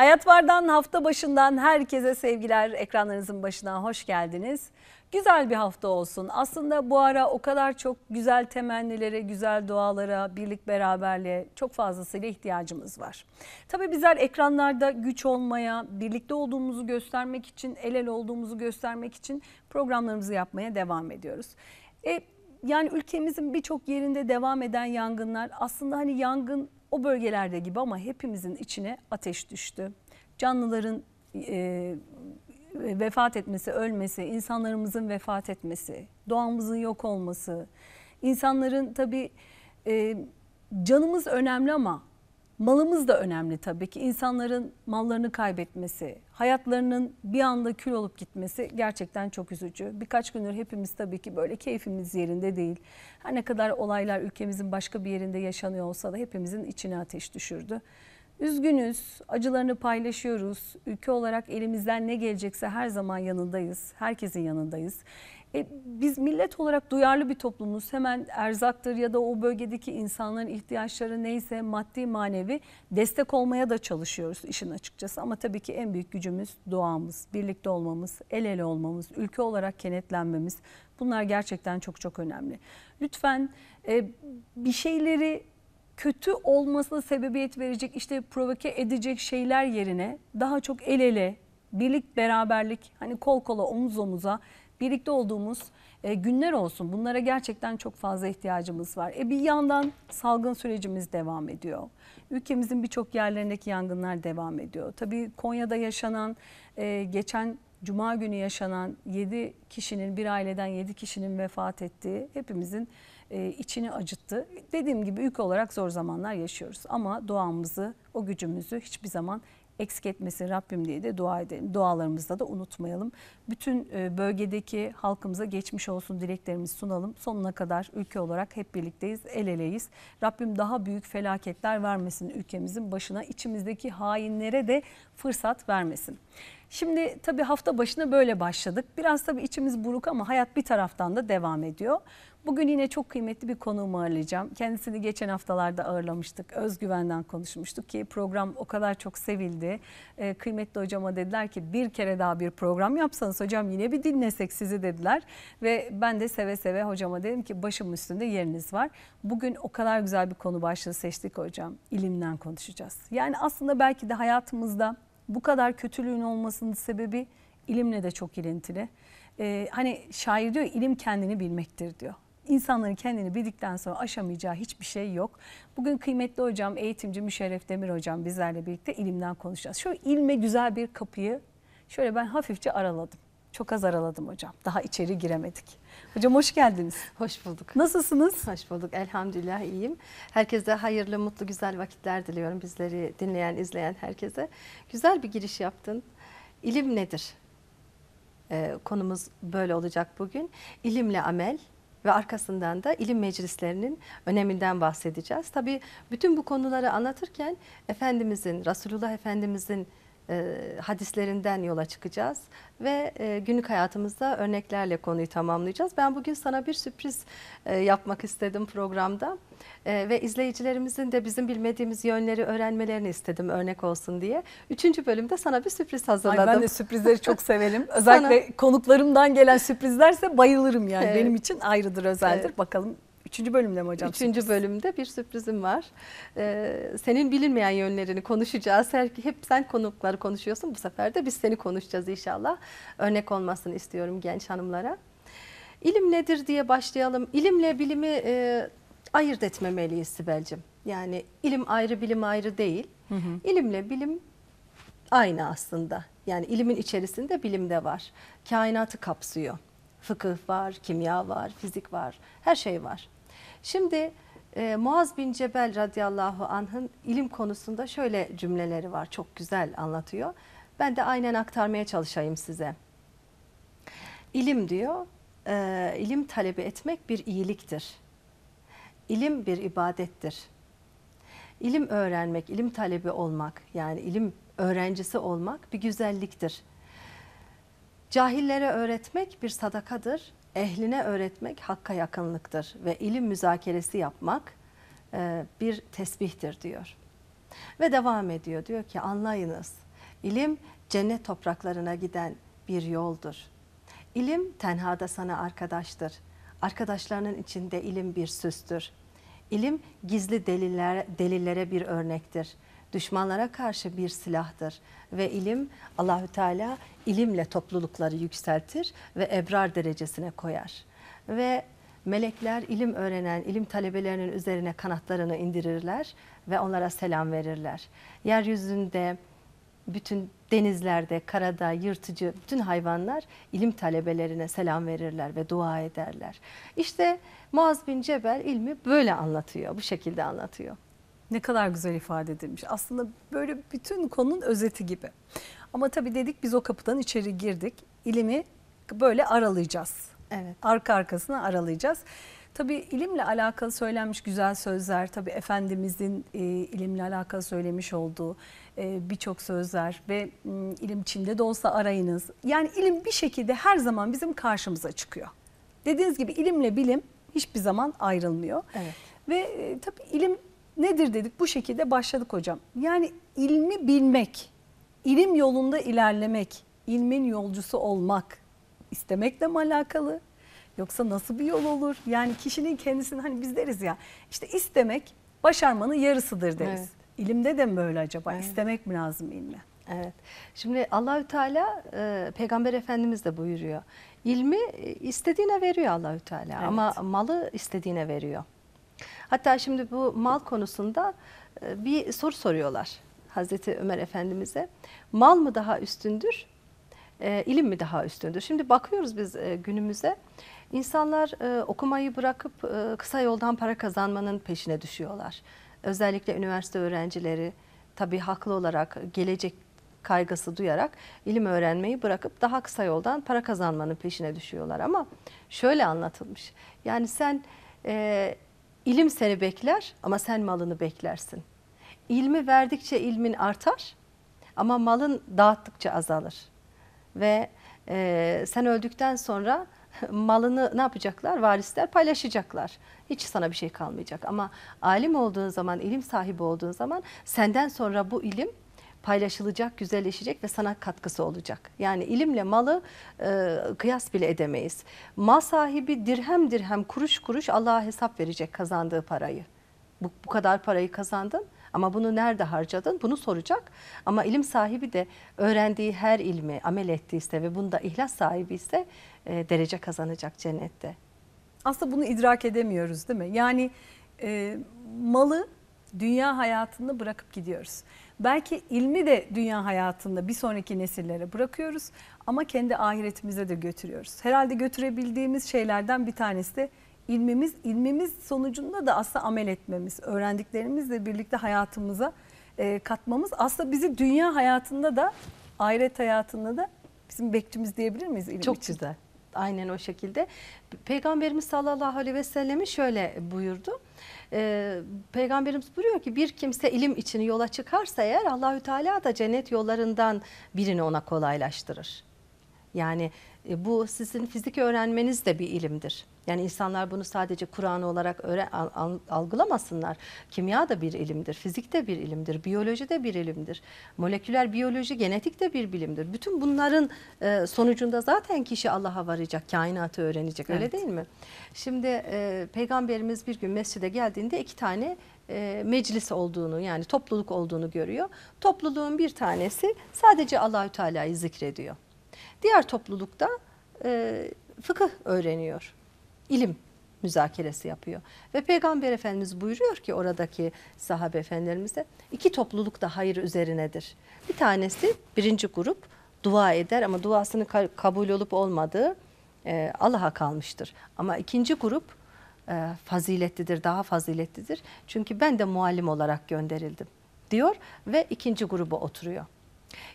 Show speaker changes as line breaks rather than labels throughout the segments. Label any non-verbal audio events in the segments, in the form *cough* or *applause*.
Hayat Vardan hafta başından herkese sevgiler. Ekranlarınızın başına hoş geldiniz. Güzel bir hafta olsun. Aslında bu ara o kadar çok güzel temennilere, güzel dualara, birlik beraberliğe çok fazlasıyla ihtiyacımız var. Tabii bizler ekranlarda güç olmaya, birlikte olduğumuzu göstermek için, el el olduğumuzu göstermek için programlarımızı yapmaya devam ediyoruz. E, yani ülkemizin birçok yerinde devam eden yangınlar aslında hani yangın o bölgelerde gibi ama hepimizin içine ateş düştü. Canlıların e, vefat etmesi, ölmesi, insanlarımızın vefat etmesi, doğamızın yok olması, insanların tabii e, canımız önemli ama malımız da önemli tabii ki. İnsanların mallarını kaybetmesi, hayatlarının bir anda kül olup gitmesi gerçekten çok üzücü. Birkaç gündür hepimiz tabii ki böyle keyfimiz yerinde değil. Her ne kadar olaylar ülkemizin başka bir yerinde yaşanıyor olsa da hepimizin içine ateş düşürdü. Üzgünüz, acılarını paylaşıyoruz. Ülke olarak elimizden ne gelecekse her zaman yanındayız. Herkesin yanındayız. E, biz millet olarak duyarlı bir toplumuz. Hemen erzaktır ya da o bölgedeki insanların ihtiyaçları neyse maddi manevi destek olmaya da çalışıyoruz işin açıkçası. Ama tabii ki en büyük gücümüz doğamız, birlikte olmamız, el ele olmamız, ülke olarak kenetlenmemiz. Bunlar gerçekten çok çok önemli. Lütfen e, bir şeyleri kötü olmasına sebebiyet verecek, işte provoke edecek şeyler yerine daha çok el ele, birlik, beraberlik, hani kol kola, omuz omuza birlikte olduğumuz e, günler olsun. Bunlara gerçekten çok fazla ihtiyacımız var. E bir yandan salgın sürecimiz devam ediyor. Ülkemizin birçok yerlerindeki yangınlar devam ediyor. Tabii Konya'da yaşanan e, geçen Cuma günü yaşanan 7 kişinin bir aileden 7 kişinin vefat ettiği hepimizin e, içini acıttı. Dediğim gibi ülke olarak zor zamanlar yaşıyoruz ama doğamızı, o gücümüzü hiçbir zaman eksik etmesin Rabbim diye de dua edelim. Dualarımızda da unutmayalım. Bütün e, bölgedeki halkımıza geçmiş olsun dileklerimizi sunalım. Sonuna kadar ülke olarak hep birlikteyiz, el eleyiz. Rabbim daha büyük felaketler vermesin ülkemizin başına. içimizdeki hainlere de fırsat vermesin. Şimdi tabii hafta başına böyle başladık. Biraz tabii içimiz buruk ama hayat bir taraftan da devam ediyor. Bugün yine çok kıymetli bir konuğumu ağırlayacağım. Kendisini geçen haftalarda ağırlamıştık. Özgüvenden konuşmuştuk ki program o kadar çok sevildi. Ee, kıymetli hocama dediler ki bir kere daha bir program yapsanız hocam yine bir dinlesek sizi dediler. Ve ben de seve seve hocama dedim ki başım üstünde yeriniz var. Bugün o kadar güzel bir konu başlığı seçtik hocam. İlimden konuşacağız. Yani aslında belki de hayatımızda bu kadar kötülüğün olmasının sebebi ilimle de çok ilintili. Ee, hani şair diyor ilim kendini bilmektir diyor insanların kendini bildikten sonra aşamayacağı hiçbir şey yok. Bugün kıymetli hocam, eğitimci Müşerref Demir hocam bizlerle birlikte ilimden konuşacağız. Şu ilme güzel bir kapıyı şöyle ben hafifçe araladım. Çok az araladım hocam. Daha içeri giremedik. Hocam hoş geldiniz. Hoş bulduk. Nasılsınız? Hoş bulduk. Elhamdülillah iyiyim. Herkese hayırlı, mutlu, güzel
vakitler diliyorum. Bizleri dinleyen, izleyen herkese. Güzel bir giriş yaptın. İlim nedir? Ee, konumuz böyle olacak bugün. İlimle amel, ve arkasından da ilim meclislerinin öneminden bahsedeceğiz. Tabii bütün bu konuları anlatırken Efendimizin, Resulullah Efendimizin e, hadislerinden yola çıkacağız ve e, günlük hayatımızda örneklerle konuyu tamamlayacağız. Ben bugün sana bir sürpriz e, yapmak istedim programda ve izleyicilerimizin de bizim bilmediğimiz yönleri öğrenmelerini istedim örnek olsun diye. Üçüncü bölümde sana bir sürpriz hazırladım. Ay ben de sürprizleri çok *laughs* severim. Özellikle sana...
konuklarımdan gelen sürprizlerse bayılırım yani evet. benim için ayrıdır özeldir. Evet. Bakalım Üçüncü bölümde mi hocam? Üçüncü sürpriz? bölümde bir sürprizim var. Ee,
senin bilinmeyen yönlerini konuşacağız. Her, hep sen konukları konuşuyorsun. Bu sefer de biz seni konuşacağız inşallah. Örnek olmasını istiyorum genç hanımlara. İlim nedir diye başlayalım. İlimle bilimi e, ayırt etmemeliyiz Sibel'cim. Yani ilim ayrı bilim ayrı değil. Hı hı. İlimle bilim aynı aslında. Yani ilimin içerisinde bilim de var. Kainatı kapsıyor. Fıkıh var, kimya var, fizik var, her şey var. Şimdi e, Muaz bin Cebel radıyallahu anh'ın ilim konusunda şöyle cümleleri var. Çok güzel anlatıyor. Ben de aynen aktarmaya çalışayım size. İlim diyor, e, ilim talebi etmek bir iyiliktir. İlim bir ibadettir. İlim öğrenmek, ilim talebi olmak yani ilim öğrencisi olmak bir güzelliktir. Cahillere öğretmek bir sadakadır, ehline öğretmek hakka yakınlıktır ve ilim müzakeresi yapmak e, bir tesbihtir diyor. Ve devam ediyor diyor ki anlayınız ilim cennet topraklarına giden bir yoldur. İlim tenhada sana arkadaştır. Arkadaşlarının içinde ilim bir süstür. İlim gizli deliller, delillere bir örnektir düşmanlara karşı bir silahtır ve ilim Allahü Teala ilimle toplulukları yükseltir ve ebrar derecesine koyar. Ve melekler ilim öğrenen ilim talebelerinin üzerine kanatlarını indirirler ve onlara selam verirler. Yeryüzünde bütün denizlerde, karada, yırtıcı bütün hayvanlar ilim talebelerine selam verirler ve dua ederler. İşte Muaz bin Cebel ilmi böyle anlatıyor, bu şekilde anlatıyor.
Ne kadar güzel ifade edilmiş. Aslında böyle bütün konunun özeti gibi. Ama tabii dedik biz o kapıdan içeri girdik. İlimi böyle aralayacağız. Evet. Arka arkasına aralayacağız. Tabii ilimle alakalı söylenmiş güzel sözler, tabii Efendimizin e, ilimle alakalı söylemiş olduğu e, birçok sözler ve m, mm, ilim içinde de olsa arayınız. Yani ilim bir şekilde her zaman bizim karşımıza çıkıyor. Dediğiniz gibi ilimle bilim hiçbir zaman ayrılmıyor. Evet. Ve e, tabii ilim nedir dedik bu şekilde başladık hocam. Yani ilmi bilmek, ilim yolunda ilerlemek, ilmin yolcusu olmak istemekle mi alakalı? Yoksa nasıl bir yol olur? Yani kişinin kendisini hani biz deriz ya işte istemek başarmanın yarısıdır deriz. Evet. İlimde de mi böyle acaba? Evet. İstemek mi lazım ilme? Evet. Şimdi Allahü Teala
e, Peygamber Efendimiz de buyuruyor. İlmi e, istediğine veriyor Allahü Teala evet. ama malı istediğine veriyor. Hatta şimdi bu mal konusunda e, bir soru soruyorlar Hazreti Ömer Efendimiz'e. Mal mı daha üstündür, e, ilim mi daha üstündür? Şimdi bakıyoruz biz e, günümüze. İnsanlar okumayı bırakıp kısa yoldan para kazanmanın peşine düşüyorlar. Özellikle üniversite öğrencileri tabii haklı olarak gelecek kaygısı duyarak ilim öğrenmeyi bırakıp daha kısa yoldan para kazanmanın peşine düşüyorlar. Ama şöyle anlatılmış. Yani sen İlim seni bekler ama sen malını beklersin. İlmi verdikçe ilmin artar ama malın dağıttıkça azalır. Ve e, sen öldükten sonra *laughs* malını ne yapacaklar? Varisler paylaşacaklar. Hiç sana bir şey kalmayacak. Ama alim olduğun zaman, ilim sahibi olduğun zaman senden sonra bu ilim paylaşılacak, güzelleşecek ve sanat katkısı olacak. Yani ilimle malı e, kıyas bile edemeyiz. Mal sahibi dirhem dirhem, kuruş kuruş Allah'a hesap verecek kazandığı parayı. Bu, bu kadar parayı kazandın ama bunu nerede harcadın bunu soracak. Ama ilim sahibi de öğrendiği her ilmi amel ettiyse ve bunda ihlas sahibi ise e, derece kazanacak cennette.
Aslında bunu idrak edemiyoruz değil mi? Yani e, malı dünya hayatını bırakıp gidiyoruz. Belki ilmi de dünya hayatında bir sonraki nesillere bırakıyoruz ama kendi ahiretimize de götürüyoruz. Herhalde götürebildiğimiz şeylerden bir tanesi de ilmimiz. İlmimiz sonucunda da aslında amel etmemiz, öğrendiklerimizle birlikte hayatımıza e, katmamız aslında bizi dünya hayatında da ahiret hayatında da bizim bekçimiz diyebilir miyiz ilim Çok için? güzel. Aynen o şekilde. Peygamberimiz sallallahu
aleyhi ve sellem'i şöyle buyurdu e, Peygamberimiz buyuruyor ki bir kimse ilim için yola çıkarsa eğer Allahü Teala da cennet yollarından birini ona kolaylaştırır. Yani e, bu sizin fizik öğrenmeniz de bir ilimdir. Yani insanlar bunu sadece Kur'an olarak öğre, algılamasınlar. Kimya da bir ilimdir, fizik de bir ilimdir, biyoloji de bir ilimdir. Moleküler biyoloji, genetik de bir bilimdir. Bütün bunların e, sonucunda zaten kişi Allah'a varacak, kainatı öğrenecek öyle değil mi? Şimdi e, peygamberimiz bir gün mescide geldiğinde iki tane meclis olduğunu yani topluluk olduğunu görüyor. Topluluğun bir tanesi sadece Allahü Teala'yı zikrediyor. Diğer toplulukta e, fıkıh öğreniyor, ilim müzakeresi yapıyor. Ve Peygamber Efendimiz buyuruyor ki oradaki sahabe efendilerimize iki topluluk da hayır üzerinedir. Bir tanesi birinci grup dua eder ama duasını kabul olup olmadığı e, Allah'a kalmıştır. Ama ikinci grup e, faziletlidir, daha faziletlidir. Çünkü ben de muallim olarak gönderildim diyor ve ikinci gruba oturuyor.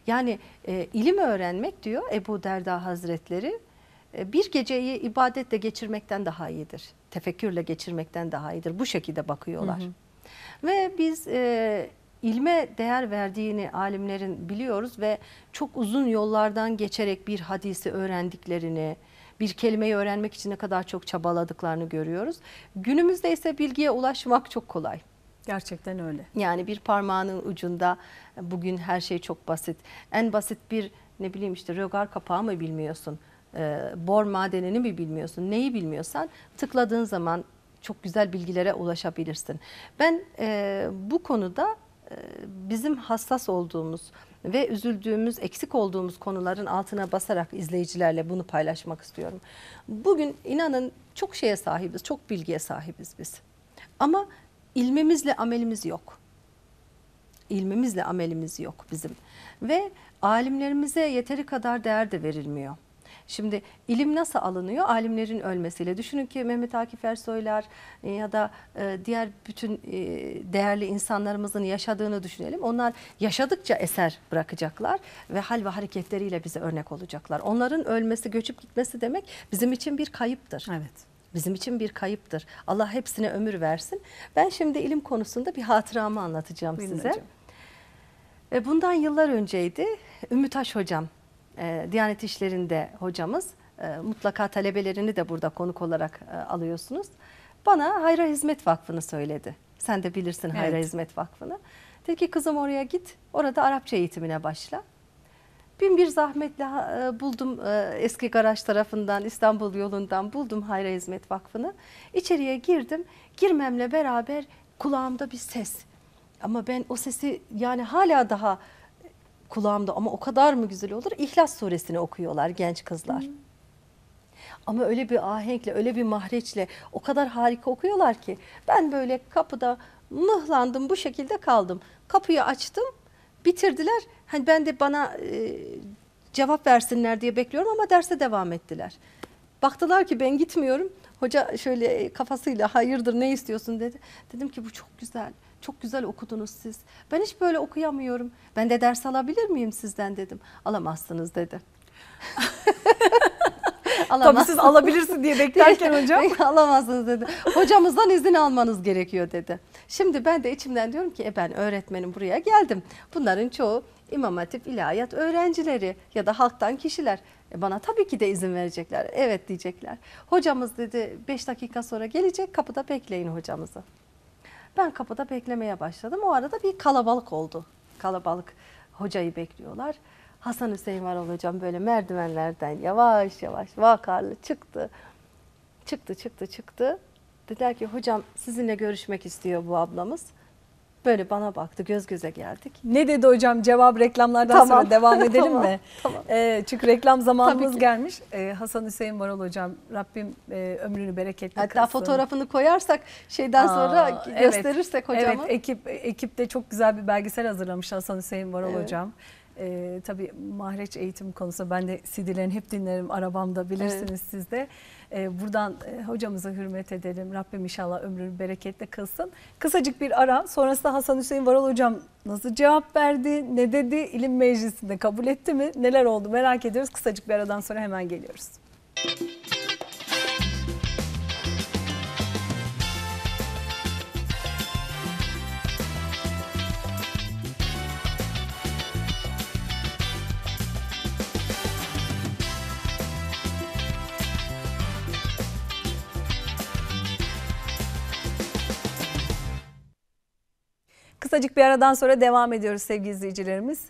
Yani e, ilim öğrenmek diyor Ebu Derda Hazretleri e, bir geceyi ibadetle geçirmekten daha iyidir. Tefekkürle geçirmekten daha iyidir. Bu şekilde bakıyorlar. Hı hı. Ve biz e, ilme değer verdiğini alimlerin biliyoruz ve çok uzun yollardan geçerek bir hadisi öğrendiklerini, bir kelimeyi öğrenmek için ne kadar çok çabaladıklarını görüyoruz. Günümüzde ise bilgiye ulaşmak çok kolay. Gerçekten öyle. Yani bir parmağının ucunda e, bugün her şey çok basit. En basit bir ne bileyim işte rögar kapağı mı bilmiyorsun? E, bor madenini mi bilmiyorsun? Neyi bilmiyorsan tıkladığın zaman çok güzel bilgilere ulaşabilirsin. Ben e, bu konuda e, bizim hassas olduğumuz ve üzüldüğümüz, eksik olduğumuz konuların altına basarak izleyicilerle bunu paylaşmak istiyorum. Bugün inanın çok şeye sahibiz, çok bilgiye sahibiz biz. Ama ilmimizle amelimiz yok. İlmimizle amelimiz yok bizim. Ve alimlerimize yeteri kadar değer de verilmiyor. Şimdi ilim nasıl alınıyor? Alimlerin ölmesiyle. Düşünün ki Mehmet Akif Ersoylar e, ya da e, diğer bütün e, değerli insanlarımızın yaşadığını düşünelim. Onlar yaşadıkça eser bırakacaklar ve hal ve hareketleriyle bize örnek olacaklar. Onların ölmesi, göçüp gitmesi demek bizim için bir kayıptır. Evet bizim için bir kayıptır. Allah hepsine ömür versin. Ben şimdi ilim konusunda bir hatıramı anlatacağım Buyurun size. Hocam. E, bundan yıllar önceydi Aş hocam, e, Diyanet İşleri'nde hocamız. E, mutlaka talebelerini de burada konuk olarak alıyorsunuz. Bana Hayra Hizmet Vakfı'nı söyledi. Sen de bilirsin Hayra evet. Hizmet Vakfı'nı. Dedi ki kızım oraya git, orada Arapça eğitimine başla. Bin bir zahmetle e, buldum e, eski garaj tarafından İstanbul yolundan buldum Hayra Hizmet Vakfı'nı. İçeriye girdim. Girmemle beraber kulağımda bir ses. Ama ben o sesi yani hala daha kulağımda ama o kadar mı güzel olur? İhlas suresini okuyorlar genç kızlar. Hı. Hmm. Ama öyle bir ahenkle, öyle bir mahreçle o kadar harika okuyorlar ki ben böyle kapıda mıhlandım bu şekilde kaldım. Kapıyı açtım Bitirdiler. Hani ben de bana e, cevap versinler diye bekliyorum ama derse devam ettiler. Baktılar ki ben gitmiyorum. Hoca şöyle kafasıyla hayırdır ne istiyorsun dedi. Dedim ki bu çok güzel. Çok güzel okudunuz siz. Ben hiç böyle okuyamıyorum. Ben de ders alabilir miyim sizden dedim. Alamazsınız dedi. *laughs*
Tabii siz alabilirsin diye beklerken hocam. *laughs*
Alamazsınız dedi. Hocamızdan izin almanız gerekiyor dedi. Şimdi ben de içimden diyorum ki e ben öğretmenim buraya geldim. Bunların çoğu İmam Hatip ilahiyat öğrencileri ya da halktan kişiler. E bana tabii ki de izin verecekler. Evet diyecekler. Hocamız dedi 5 dakika sonra gelecek kapıda bekleyin hocamızı. Ben kapıda beklemeye başladım. O arada bir kalabalık oldu. Kalabalık hocayı bekliyorlar. Hasan Hüseyin Varol hocam böyle merdivenlerden yavaş yavaş vakarlı çıktı. Çıktı çıktı çıktı. Dediler ki hocam sizinle görüşmek istiyor bu ablamız. Böyle bana baktı göz göze geldik.
Ne dedi hocam cevap reklamlardan tamam. sonra devam *laughs* edelim tamam, mi? Tamam. Ee, çünkü reklam zamanımız gelmiş. Ee, Hasan Hüseyin Varol hocam Rabbim e, ömrünü bereketli Hatta kılsın. fotoğrafını
koyarsak şeyden Aa, sonra evet, gösterirsek hocama. Evet
ekip, ekip de çok güzel bir belgesel hazırlamış Hasan Hüseyin Varol evet. hocam. E, tabii mahreç eğitim konusu ben de CD'lerini hep dinlerim arabamda bilirsiniz evet. siz de. E, buradan e, hocamıza hürmet edelim. Rabbim inşallah ömrünü bereketle kılsın. Kısacık bir ara sonrasında Hasan Hüseyin Varol hocam nasıl cevap verdi, ne dedi, ilim meclisinde kabul etti mi, neler oldu merak ediyoruz. Kısacık bir aradan sonra hemen geliyoruz. Müzik kısacık bir aradan sonra devam ediyoruz sevgili izleyicilerimiz.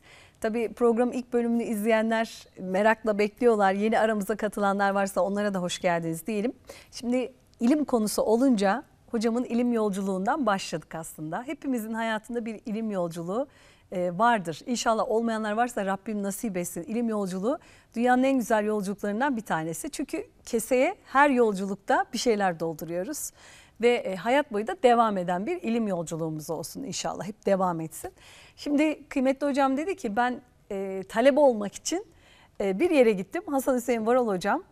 Tabii programın ilk bölümünü izleyenler merakla bekliyorlar. Yeni aramıza katılanlar varsa onlara da hoş geldiniz diyelim. Şimdi ilim konusu olunca hocamın ilim yolculuğundan başladık aslında. Hepimizin hayatında bir ilim yolculuğu e, vardır. İnşallah olmayanlar varsa Rabbim nasip etsin. İlim yolculuğu dünyanın en güzel yolculuklarından bir tanesi. Çünkü keseye her yolculukta bir şeyler dolduruyoruz ve e, hayat boyu da devam eden bir ilim yolculuğumuz olsun inşallah hep devam etsin. Şimdi kıymetli hocam dedi ki ben e, talebe olmak için e, bir yere gittim. Hasan Hüseyin Varol hocam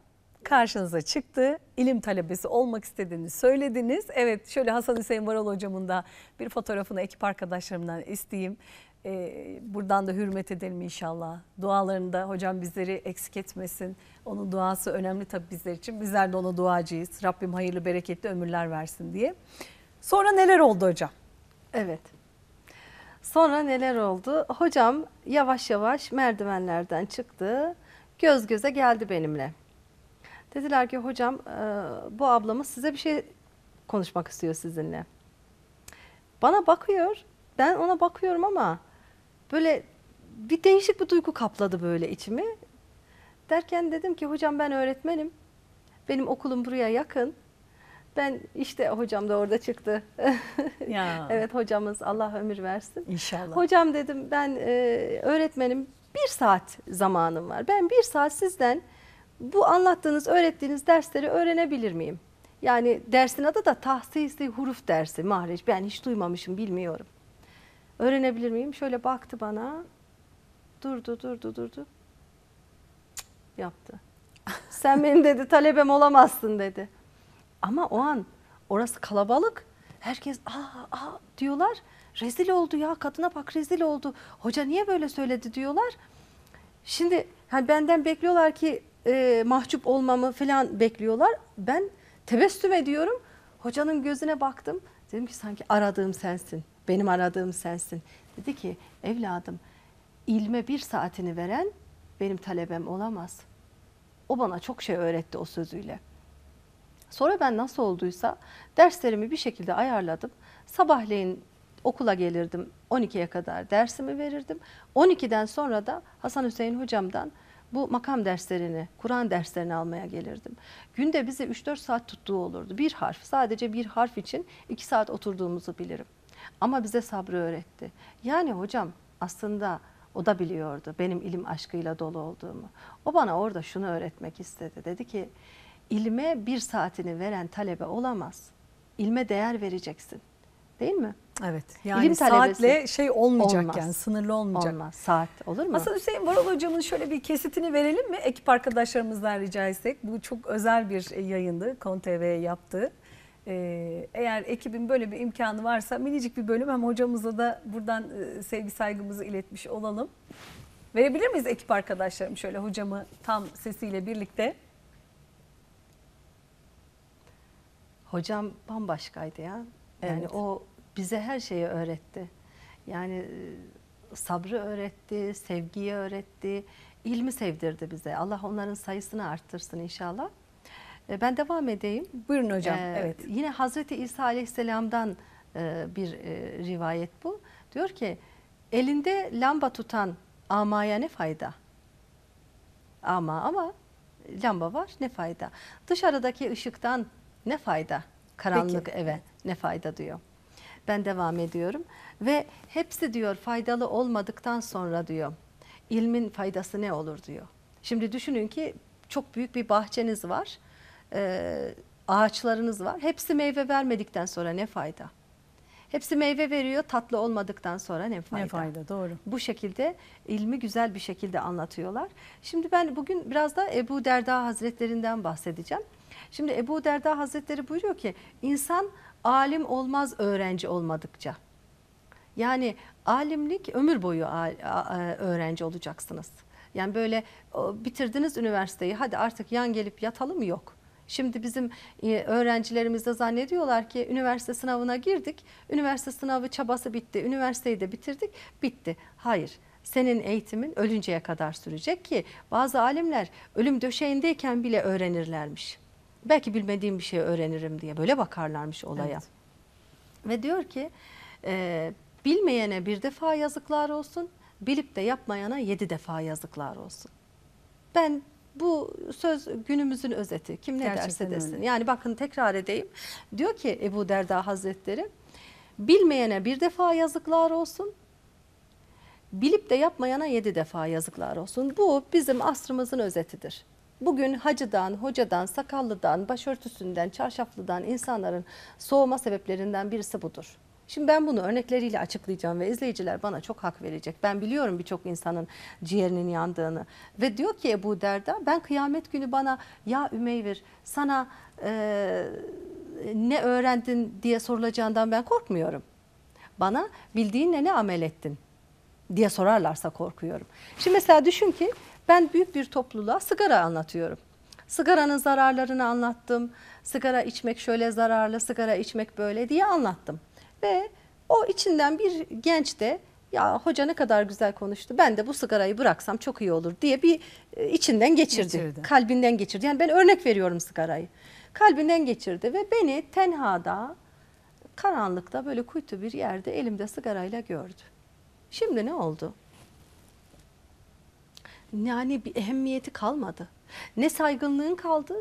karşınıza çıktı. İlim talebesi olmak istediğini söylediniz. Evet şöyle Hasan Hüseyin Varol hocamın da bir fotoğrafını ekip arkadaşlarımdan isteyeyim. E, buradan da hürmet edelim inşallah. Dualarında hocam bizleri eksik etmesin. Onun duası önemli tabii bizler için. Bizler de ona duacıyız. Rabbim hayırlı bereketli ömürler versin diye. Sonra neler oldu hocam? Evet.
Sonra neler oldu? Hocam yavaş yavaş merdivenlerden çıktı. Göz göze geldi benimle. Dediler ki hocam bu ablamız size bir şey konuşmak istiyor sizinle. Bana bakıyor. Ben ona bakıyorum ama Böyle bir değişik bir duygu kapladı böyle içimi. Derken dedim ki hocam ben öğretmenim. Benim okulum buraya yakın. Ben işte hocam da orada çıktı.
Ya. *laughs* evet
hocamız Allah ömür versin. İnşallah. Hocam dedim ben e, öğretmenim bir saat zamanım var. Ben bir saat sizden bu anlattığınız öğrettiğiniz dersleri öğrenebilir miyim? Yani dersin adı da tahsisi huruf dersi mahreç. Ben hiç duymamışım bilmiyorum. Öğrenebilir miyim? Şöyle baktı bana. Durdu, durdu, durdu. Cık, yaptı. *laughs* Sen benim dedi talebem olamazsın dedi. Ama o an orası kalabalık. Herkes aa aa diyorlar. Rezil oldu ya kadına bak rezil oldu. Hoca niye böyle söyledi diyorlar. Şimdi hani benden bekliyorlar ki e, mahcup olmamı falan bekliyorlar. Ben tebessüm ediyorum. Hocanın gözüne baktım. Dedim ki sanki aradığım sensin. Benim aradığım sensin. Dedi ki evladım ilme bir saatini veren benim talebem olamaz. O bana çok şey öğretti o sözüyle. Sonra ben nasıl olduysa derslerimi bir şekilde ayarladım. Sabahleyin okula gelirdim 12'ye kadar dersimi verirdim. 12'den sonra da Hasan Hüseyin hocamdan bu makam derslerini, Kur'an derslerini almaya gelirdim. Günde bize 3-4 saat tuttuğu olurdu. Bir harf, sadece bir harf için 2 saat oturduğumuzu bilirim. Ama bize sabrı öğretti. Yani hocam aslında o da biliyordu benim ilim aşkıyla dolu olduğumu. O bana orada şunu öğretmek istedi. Dedi ki ilme bir saatini veren talebe olamaz.
İlme değer vereceksin. Değil mi? Evet. Yani İlim saatle şey olmayacak Olmaz. yani sınırlı olmayacak. Olmaz. Saat olur mu? Aslında Hüseyin Varol hocamın şöyle bir kesitini verelim mi? Ekip arkadaşlarımızdan rica etsek. Bu çok özel bir yayındı. TV yaptığı. Ee, eğer ekibin böyle bir imkanı varsa minicik bir bölüm hem hocamıza da buradan e, sevgi saygımızı iletmiş olalım. Verebilir miyiz ekip arkadaşlarım şöyle hocamı tam sesiyle birlikte?
Hocam bambaşkaydı ya. Yani evet. o bize her şeyi öğretti. Yani e, sabrı öğretti, sevgiyi öğretti, ilmi sevdirdi bize. Allah onların sayısını arttırsın inşallah. E, ben devam edeyim. Buyurun hocam. Ee, evet. Yine Hazreti İsa Aleyhisselam'dan e, bir e, rivayet bu. Diyor ki elinde lamba tutan amaya ne fayda? Ama ama lamba var ne fayda? Dışarıdaki ışıktan ne fayda? Karanlık Peki. eve ne fayda diyor. Ben devam ediyorum ve hepsi diyor faydalı olmadıktan sonra diyor ilmin faydası ne olur diyor. Şimdi düşünün ki çok büyük bir bahçeniz var e, ağaçlarınız var. Hepsi meyve vermedikten sonra ne fayda? Hepsi meyve veriyor tatlı olmadıktan sonra ne fayda? Ne fayda doğru. Bu şekilde ilmi güzel bir şekilde anlatıyorlar. Şimdi ben bugün biraz da Ebu Derda Hazretlerinden bahsedeceğim. Şimdi Ebu Derda Hazretleri buyuruyor ki insan alim olmaz öğrenci olmadıkça. Yani alimlik ömür boyu öğrenci olacaksınız. Yani böyle bitirdiniz üniversiteyi hadi artık yan gelip yatalım yok. Şimdi bizim e, öğrencilerimiz de zannediyorlar ki üniversite sınavına girdik. Üniversite sınavı çabası bitti. Üniversiteyi de bitirdik. Bitti. Hayır senin eğitimin ölünceye kadar sürecek ki bazı alimler ölüm döşeğindeyken bile öğrenirlermiş. Belki bilmediğim bir şey öğrenirim diye böyle bakarlarmış olaya. Evet. Ve diyor ki e, bilmeyene bir defa yazıklar olsun, bilip de yapmayana yedi defa yazıklar olsun. Ben bu söz günümüzün özeti. Kim ne Gerçekten derse desin. Öyle. Yani bakın tekrar edeyim. Diyor ki Ebu Derda Hazretleri bilmeyene bir defa yazıklar olsun. Bilip de yapmayana yedi defa yazıklar olsun. Bu bizim asrımızın özetidir. Bugün hacıdan, hocadan, sakallıdan, başörtüsünden, çarşaflıdan insanların soğuma sebeplerinden birisi budur. Şimdi ben bunu örnekleriyle açıklayacağım ve izleyiciler bana çok hak verecek. Ben biliyorum birçok insanın ciğerinin yandığını ve diyor ki Ebu Derda ben kıyamet günü bana ya Ümeyvir sana e, ne öğrendin diye sorulacağından ben korkmuyorum. Bana bildiğinle ne amel ettin diye sorarlarsa korkuyorum. Şimdi mesela düşün ki ben büyük bir topluluğa sigara anlatıyorum. Sigaranın zararlarını anlattım. Sigara içmek şöyle zararlı, sigara içmek böyle diye anlattım. Ve o içinden bir genç de ya hoca ne kadar güzel konuştu. Ben de bu sigarayı bıraksam çok iyi olur diye bir e, içinden geçirdi. geçirdi. Kalbinden geçirdi. Yani ben örnek veriyorum sigarayı. Kalbinden geçirdi ve beni tenhada karanlıkta böyle kuytu bir yerde elimde sigarayla gördü. Şimdi ne oldu? Yani bir ehemmiyeti kalmadı. Ne saygınlığın kaldı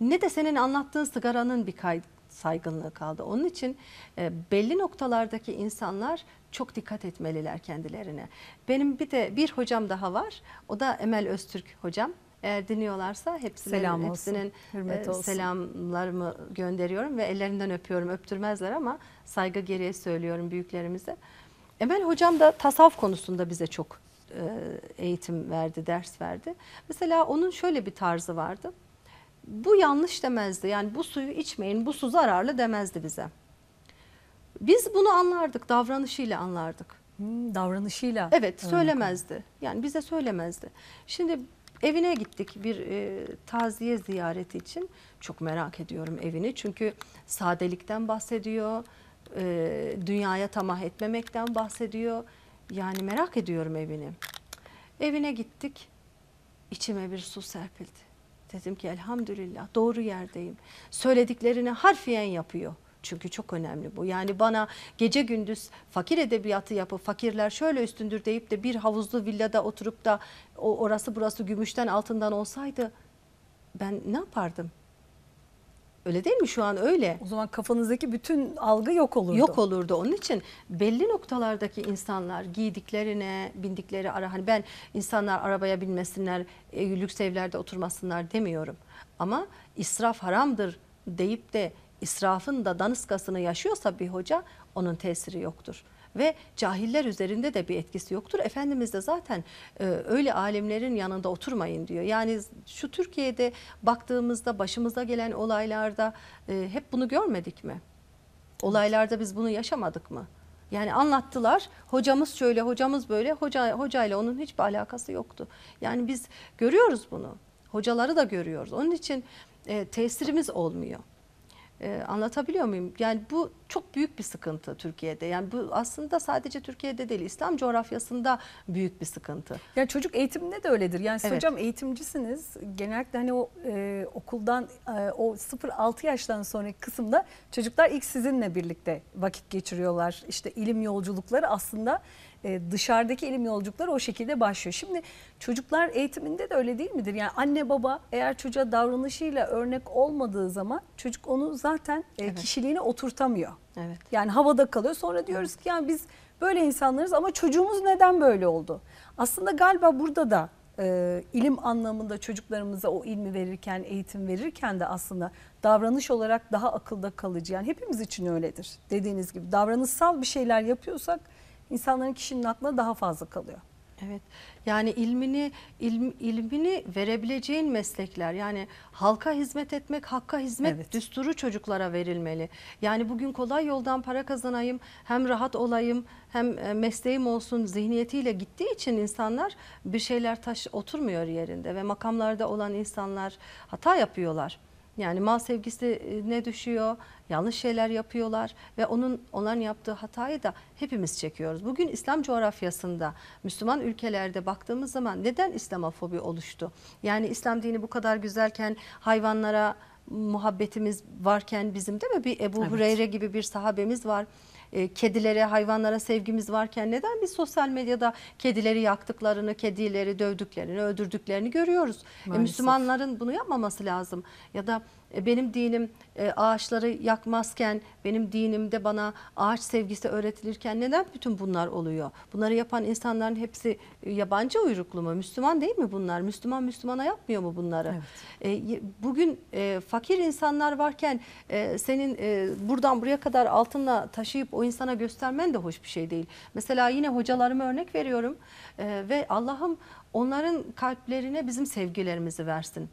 ne de senin anlattığın sigaranın bir kaydı saygınlığı kaldı. Onun için e, belli noktalardaki insanlar çok dikkat etmeliler kendilerine. Benim bir de bir hocam daha var. O da Emel Öztürk hocam. Eğer dinliyorlarsa hepsinin, Selam olsun. hepsinin e, Hürmet olsun. selamlarımı gönderiyorum ve ellerinden öpüyorum. Öptürmezler ama saygı geriye söylüyorum büyüklerimize. Emel hocam da tasavvuf konusunda bize çok e, eğitim verdi, ders verdi. Mesela onun şöyle bir tarzı vardı bu yanlış demezdi. Yani bu suyu içmeyin, bu su zararlı demezdi bize. Biz bunu anlardık, davranışıyla anlardık. Hmm, davranışıyla. Evet, söylemezdi. Yani bize söylemezdi. Şimdi evine gittik bir e, taziye ziyareti için. Çok merak ediyorum evini çünkü sadelikten bahsediyor, e, dünyaya tamah etmemekten bahsediyor. Yani merak ediyorum evini. Evine gittik, içime bir su serpildi. Dedim ki elhamdülillah doğru yerdeyim. Söylediklerini harfiyen yapıyor. Çünkü çok önemli bu. Yani bana gece gündüz fakir edebiyatı yapıp fakirler şöyle üstündür deyip de bir havuzlu villada oturup da orası burası gümüşten altından olsaydı ben ne yapardım? Öyle değil mi? Şu an öyle. O zaman kafanızdaki bütün algı yok olurdu. Yok olurdu. Onun için belli noktalardaki insanlar giydiklerine, bindikleri ara hani ben insanlar arabaya binmesinler, e, lüks evlerde oturmasınlar demiyorum. Ama israf haramdır deyip de israfın da danışkasını yaşıyorsa bir hoca onun tesiri yoktur ve cahiller üzerinde de bir etkisi yoktur. Efendimiz de zaten e, öyle alimlerin yanında oturmayın diyor. Yani şu Türkiye'de baktığımızda başımıza gelen olaylarda e, hep bunu görmedik mi? Olaylarda biz bunu yaşamadık mı? Yani anlattılar hocamız şöyle hocamız böyle hoca hocayla onun hiçbir alakası yoktu. Yani biz görüyoruz bunu. Hocaları da görüyoruz. Onun için e, tesirimiz olmuyor. E, anlatabiliyor muyum? Yani bu çok büyük bir sıkıntı Türkiye'de. Yani bu aslında sadece Türkiye'de değil, İslam
coğrafyasında
büyük bir sıkıntı.
Yani çocuk eğitiminde de öyledir. Yani siz evet. hocam eğitimcisiniz. Genellikle hani o e, okuldan e, o 0-6 yaştan sonraki kısımda çocuklar ilk sizinle birlikte vakit geçiriyorlar. İşte ilim yolculukları aslında e, dışarıdaki ilim yolculukları o şekilde başlıyor. Şimdi çocuklar eğitiminde de öyle değil midir? Yani anne baba eğer çocuğa davranışıyla örnek olmadığı zaman çocuk onu zaten e, evet. kişiliğine oturtamıyor. Evet. Yani havada kalıyor. Sonra diyoruz ki yani biz böyle insanlarız ama çocuğumuz neden böyle oldu? Aslında galiba burada da e, ilim anlamında çocuklarımıza o ilmi verirken, eğitim verirken de aslında davranış olarak daha akılda kalıcı. Yani hepimiz için öyledir. Dediğiniz gibi davranışsal bir şeyler yapıyorsak insanların kişinin aklına daha fazla kalıyor. Evet. Yani ilmini ilm, ilmini verebileceğin
meslekler yani halka hizmet etmek, hakka hizmet evet. düsturu çocuklara verilmeli. Yani bugün kolay yoldan para kazanayım, hem rahat olayım, hem e, mesleğim olsun zihniyetiyle gittiği için insanlar bir şeyler taş oturmuyor yerinde ve makamlarda olan insanlar hata yapıyorlar. Yani mal sevgisi e, ne düşüyor, yanlış şeyler yapıyorlar ve onun onların yaptığı hatayı da hepimiz çekiyoruz. Bugün İslam coğrafyasında Müslüman ülkelerde baktığımız zaman neden İslamofobi oluştu? Yani İslam dini bu kadar güzelken hayvanlara muhabbetimiz varken bizim de mi bir Ebu evet. Hureyre gibi bir sahabemiz var. Ee, kedilere, hayvanlara sevgimiz varken neden biz sosyal medyada kedileri yaktıklarını, kedileri dövdüklerini, öldürdüklerini görüyoruz. E, Müslümanların bunu yapmaması lazım. Ya da e, benim dinim e, ağaçları yakmazken, benim dinimde bana ağaç sevgisi öğretilirken neden bütün bunlar oluyor? Bunları yapan insanların hepsi e, yabancı uyruklu mu? Müslüman değil mi bunlar? Müslüman Müslümana yapmıyor mu bunları? Evet. Bugün fakir insanlar varken senin buradan buraya kadar altınla taşıyıp o insana göstermen de hoş bir şey değil. Mesela yine hocalarıma örnek veriyorum ve Allah'ım onların kalplerine bizim sevgilerimizi versin.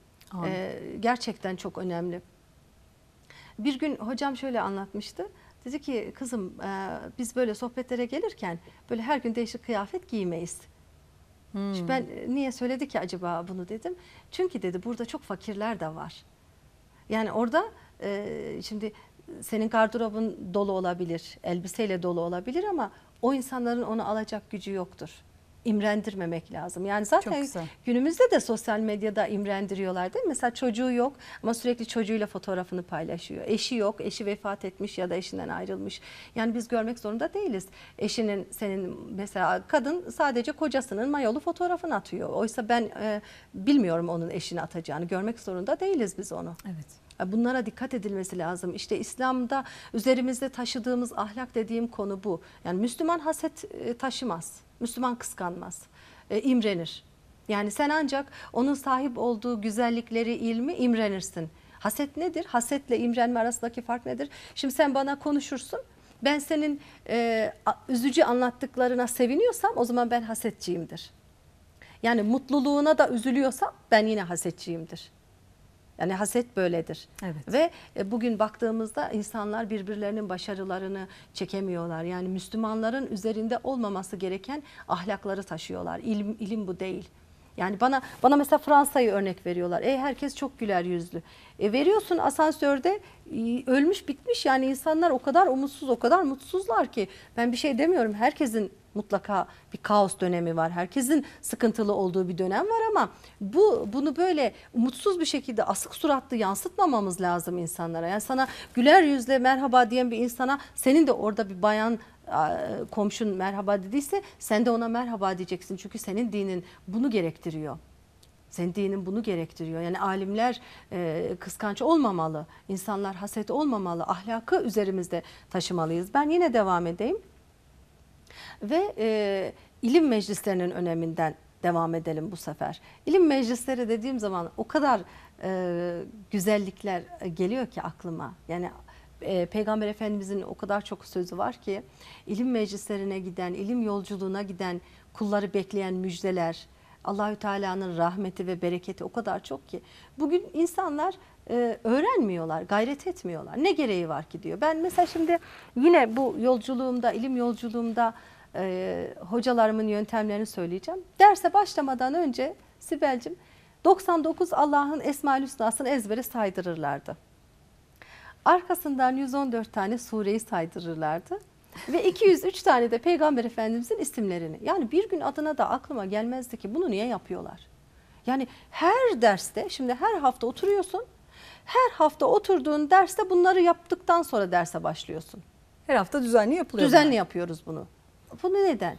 E, gerçekten çok önemli. Bir gün hocam şöyle anlatmıştı. Dedi ki kızım e, biz böyle sohbetlere gelirken böyle her gün değişik kıyafet giymeyiz. Hmm. Şimdi ben niye söyledi ki acaba bunu dedim. Çünkü dedi burada çok fakirler de var. Yani orada e, şimdi senin gardırobun dolu olabilir, elbiseyle dolu olabilir ama o insanların onu alacak gücü yoktur imrendirmemek lazım. Yani zaten günümüzde de sosyal medyada imrendiriyorlar değil mi? Mesela çocuğu yok ama sürekli çocuğuyla fotoğrafını paylaşıyor. Eşi yok, eşi vefat etmiş ya da eşinden ayrılmış. Yani biz görmek zorunda değiliz. Eşinin senin mesela kadın sadece kocasının mayolu fotoğrafını atıyor. Oysa ben e, bilmiyorum onun eşini atacağını. Görmek zorunda değiliz biz onu. Evet. Bunlara dikkat edilmesi lazım. İşte İslam'da üzerimizde taşıdığımız ahlak dediğim konu bu. Yani Müslüman haset e, taşımaz. Müslüman kıskanmaz, e, imrenir. Yani sen ancak onun sahip olduğu güzellikleri, ilmi imrenirsin. Haset nedir? Hasetle imrenme arasındaki fark nedir? Şimdi sen bana konuşursun. Ben senin e, üzücü anlattıklarına seviniyorsam o zaman ben hasetçiyimdir. Yani mutluluğuna da üzülüyorsam ben yine hasetçiyimdir. Yani haset böyledir. Evet. Ve e, bugün baktığımızda insanlar birbirlerinin başarılarını çekemiyorlar. Yani Müslümanların üzerinde olmaması gereken ahlakları taşıyorlar. İlim, ilim bu değil. Yani bana bana mesela Fransa'yı örnek veriyorlar. E herkes çok güler yüzlü. E veriyorsun asansörde e, ölmüş bitmiş yani insanlar o kadar umutsuz, o kadar mutsuzlar ki ben bir şey demiyorum. Herkesin mutlaka bir kaos dönemi var. Herkesin sıkıntılı olduğu bir dönem var ama bu bunu böyle umutsuz bir şekilde asık suratlı yansıtmamamız lazım insanlara. Yani sana güler yüzle merhaba diyen bir insana senin de orada bir bayan komşun merhaba dediyse sen de ona merhaba diyeceksin. Çünkü senin dinin bunu gerektiriyor. Senin dinin bunu gerektiriyor. Yani alimler e, kıskanç olmamalı, insanlar haset olmamalı, ahlakı üzerimizde taşımalıyız. Ben yine devam edeyim. Ve e, ilim meclislerinin öneminden devam edelim bu sefer. İlim meclisleri dediğim zaman o kadar e, güzellikler e, geliyor ki aklıma. Yani e, Peygamber Efendimizin o kadar çok sözü var ki ilim meclislerine giden, ilim yolculuğuna giden, kulları bekleyen müjdeler, Allahü Teala'nın rahmeti ve bereketi o kadar çok ki bugün insanlar e, öğrenmiyorlar, gayret etmiyorlar. Ne gereği var ki diyor. Ben mesela şimdi yine bu yolculuğumda, ilim yolculuğumda e, hocalarımın yöntemlerini söyleyeceğim. Derse başlamadan önce Sibel'cim 99 Allah'ın Esma-ül Hüsna'sını ezbere saydırırlardı. Arkasından 114 tane sureyi saydırırlardı. Ve 203 tane de Peygamber Efendimizin isimlerini. Yani bir gün adına da aklıma gelmezdi ki bunu niye yapıyorlar? Yani her derste şimdi her hafta oturuyorsun her hafta oturduğun derste bunları yaptıktan sonra derse başlıyorsun. Her hafta düzenli yapılıyor. Düzenli yani. yapıyoruz bunu. Bunu neden?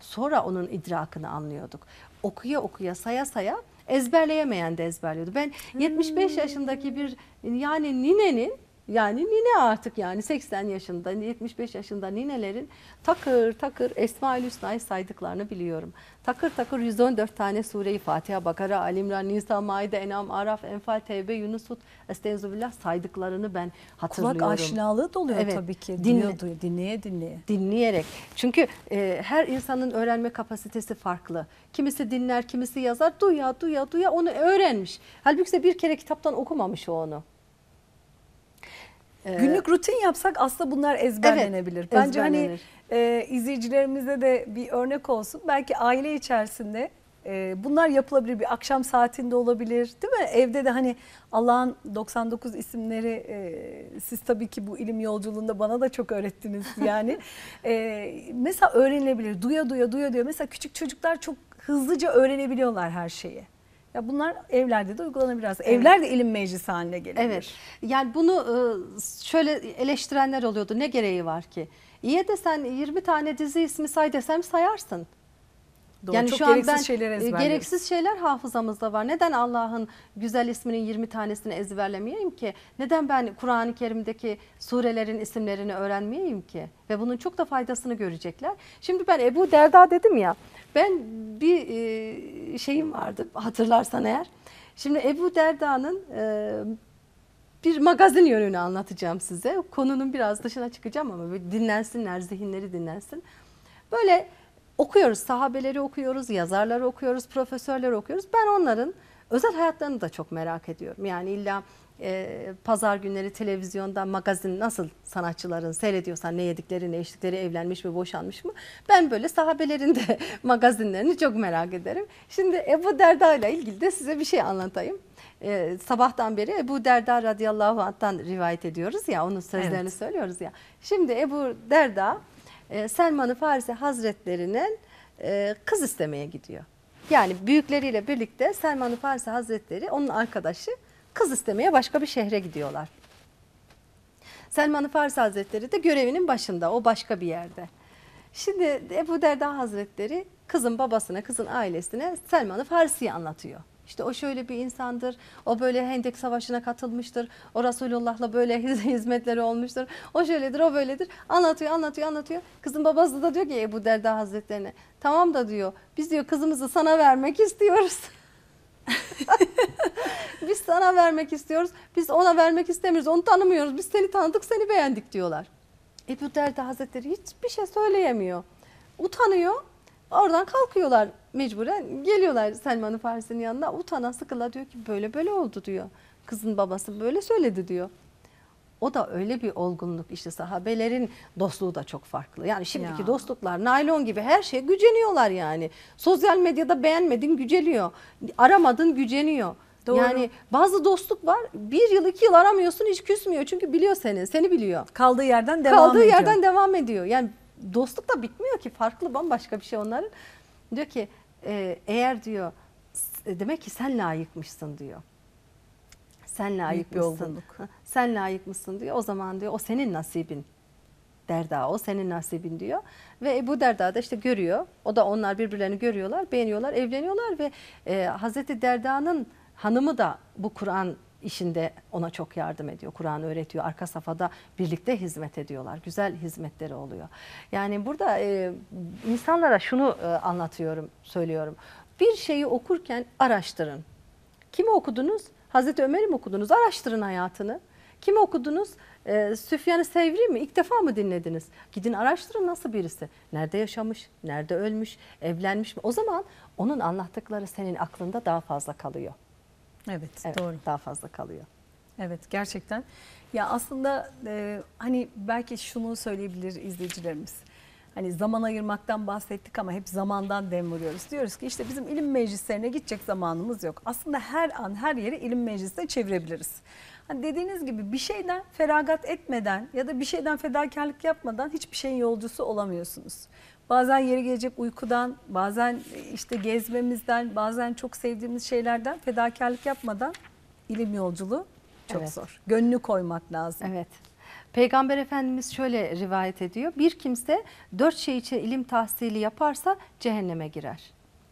Sonra onun idrakını anlıyorduk. Okuya okuya saya saya ezberleyemeyen de ezberliyordu. Ben hmm. 75 yaşındaki bir yani ninenin yani nine artık yani 80 yaşında, 75 yaşında ninelerin takır takır Esma-ül Hüsna'yı saydıklarını biliyorum. Takır takır 114 tane sureyi Fatiha, Bakara, Alimran, Nisa, Maide, Enam, Araf, Enfal, Tevbe, Yunus, Hud, Estağfirullah saydıklarını ben hatırlıyorum. Kulak aşinalığı da oluyor evet, tabii ki. Dinle, Dinliyor,
dinleye dinleye.
Dinleyerek. Çünkü e, her insanın öğrenme kapasitesi farklı. Kimisi dinler, kimisi yazar. Duya, duya, duya onu öğrenmiş.
Halbuki bir kere kitaptan okumamış o onu. Ee, Günlük rutin yapsak aslında bunlar ezberlenebilir. Evet, Bence hani, ezberlenir. hani e, izleyicilerimize de bir örnek olsun. Belki aile içerisinde e, bunlar yapılabilir. Bir akşam saatinde olabilir değil mi? Evde de hani Allah'ın 99 isimleri e, siz tabii ki bu ilim yolculuğunda bana da çok öğrettiniz *laughs* yani. e, mesela öğrenilebilir. Duya duya duya diyor. Mesela küçük çocuklar çok hızlıca öğrenebiliyorlar her şeyi. Ya bunlar evlerde de uygulanabilir aslında. Evet. Evler de ilim meclisi haline gelir. Evet. Yani bunu e, şöyle eleştirenler
oluyordu. Ne gereği var ki? İyi desen 20 tane dizi ismi say desem sayarsın. Doğru, yani çok şu gereksiz an ben şeyler e, ezberledim. gereksiz şeyler hafızamızda var. Neden Allah'ın güzel isminin 20 tanesini ezberlemeyeyim ki? Neden ben Kur'an-ı Kerim'deki surelerin isimlerini öğrenmeyeyim ki? Ve bunun çok da faydasını görecekler. Şimdi ben Ebu Derda dedim ya. Ben bir e, şeyim vardı hatırlarsan eğer. Şimdi Ebu Derda'nın e, bir magazin yönünü anlatacağım size. Konunun biraz dışına çıkacağım ama dinlensinler, zihinleri dinlensin. Böyle okuyoruz, sahabeleri okuyoruz, yazarları okuyoruz, profesörleri okuyoruz. Ben onların özel hayatlarını da çok merak ediyorum. Yani illa e, pazar günleri televizyonda magazin nasıl sanatçıların seyrediyorsan ne yedikleri ne içtikleri evlenmiş mi boşanmış mı ben böyle sahabelerin de *laughs* magazinlerini çok merak ederim. Şimdi Ebu Derda ile ilgili de size bir şey anlatayım. Ee, sabahtan beri Ebu Derda radıyallahu anh'tan rivayet ediyoruz ya onun sözlerini evet. söylüyoruz ya. Şimdi Ebu Derda e, Selman-ı Farisi Hazretlerinin e, kız istemeye gidiyor. Yani büyükleriyle birlikte Selman-ı Farisi Hazretleri onun arkadaşı kız istemeye başka bir şehre gidiyorlar. Selman-ı Fars Hazretleri de görevinin başında o başka bir yerde. Şimdi Ebu Derda Hazretleri kızın babasına, kızın ailesine Selman-ı Farsi'yi anlatıyor. İşte o şöyle bir insandır, o böyle Hendek Savaşı'na katılmıştır, o Resulullah'la böyle *laughs* hizmetleri olmuştur, o şöyledir, o böyledir. Anlatıyor, anlatıyor, anlatıyor. Kızın babası da diyor ki Ebu Derda Hazretlerine, tamam da diyor, biz diyor kızımızı sana vermek istiyoruz. *laughs* *laughs* biz sana vermek istiyoruz. Biz ona vermek istemiyoruz. Onu tanımıyoruz. Biz seni tanıdık, seni beğendik diyorlar. Ebu Derda Hazretleri hiçbir şey söyleyemiyor. Utanıyor. Oradan kalkıyorlar mecburen. Geliyorlar Selman-ı Farisi'nin yanına. Utanan sıkıla diyor ki böyle böyle oldu diyor. Kızın babası böyle söyledi diyor. O da öyle bir olgunluk işte sahabelerin dostluğu da çok farklı. Yani şimdiki ya. dostluklar naylon gibi her şeye güceniyorlar yani. Sosyal medyada beğenmedin güceniyor. Aramadın güceniyor. Doğru. Yani bazı dostluk var bir yıl iki yıl aramıyorsun hiç küsmüyor çünkü biliyor seni seni biliyor. Kaldığı yerden
devam Kaldığı ediyor. Kaldığı yerden
devam ediyor. Yani dostluk da bitmiyor ki farklı bambaşka bir şey onların. Diyor ki e, eğer diyor e, demek ki sen layıkmışsın diyor. Sen layıkmışsın. Büyük bir olgunluk. Sen layık mısın diyor. O zaman diyor o senin nasibin. Derda o senin nasibin diyor. Ve bu Derda da işte görüyor. O da onlar birbirlerini görüyorlar, beğeniyorlar, evleniyorlar ve e, Hazreti Derda'nın hanımı da bu Kur'an işinde ona çok yardım ediyor. Kur'an öğretiyor. Arka safhada birlikte hizmet ediyorlar. Güzel hizmetleri oluyor. Yani burada e, insanlara şunu e, anlatıyorum, söylüyorum. Bir şeyi okurken araştırın. Kimi okudunuz? Hazreti Ömer'i mi okudunuz? Araştırın hayatını. Kimi okudunuz? Ee, Süfyan-ı Sevri mi? İlk defa mı dinlediniz? Gidin araştırın nasıl birisi. Nerede yaşamış, nerede ölmüş, evlenmiş mi? O zaman onun anlattıkları senin aklında daha fazla kalıyor. Evet, evet doğru. Daha fazla kalıyor.
Evet gerçekten. Ya aslında e, hani belki şunu söyleyebilir izleyicilerimiz hani zaman ayırmaktan bahsettik ama hep zamandan dem vuruyoruz. Diyoruz ki işte bizim ilim meclislerine gidecek zamanımız yok. Aslında her an her yeri ilim meclisine çevirebiliriz. Hani dediğiniz gibi bir şeyden feragat etmeden ya da bir şeyden fedakarlık yapmadan hiçbir şeyin yolcusu olamıyorsunuz. Bazen yeri gelecek uykudan, bazen işte gezmemizden, bazen çok sevdiğimiz şeylerden fedakarlık yapmadan ilim yolculuğu çok evet. zor. Gönlü koymak lazım. Evet. Peygamber
Efendimiz şöyle rivayet ediyor. Bir kimse dört şey için ilim tahsili yaparsa cehenneme girer.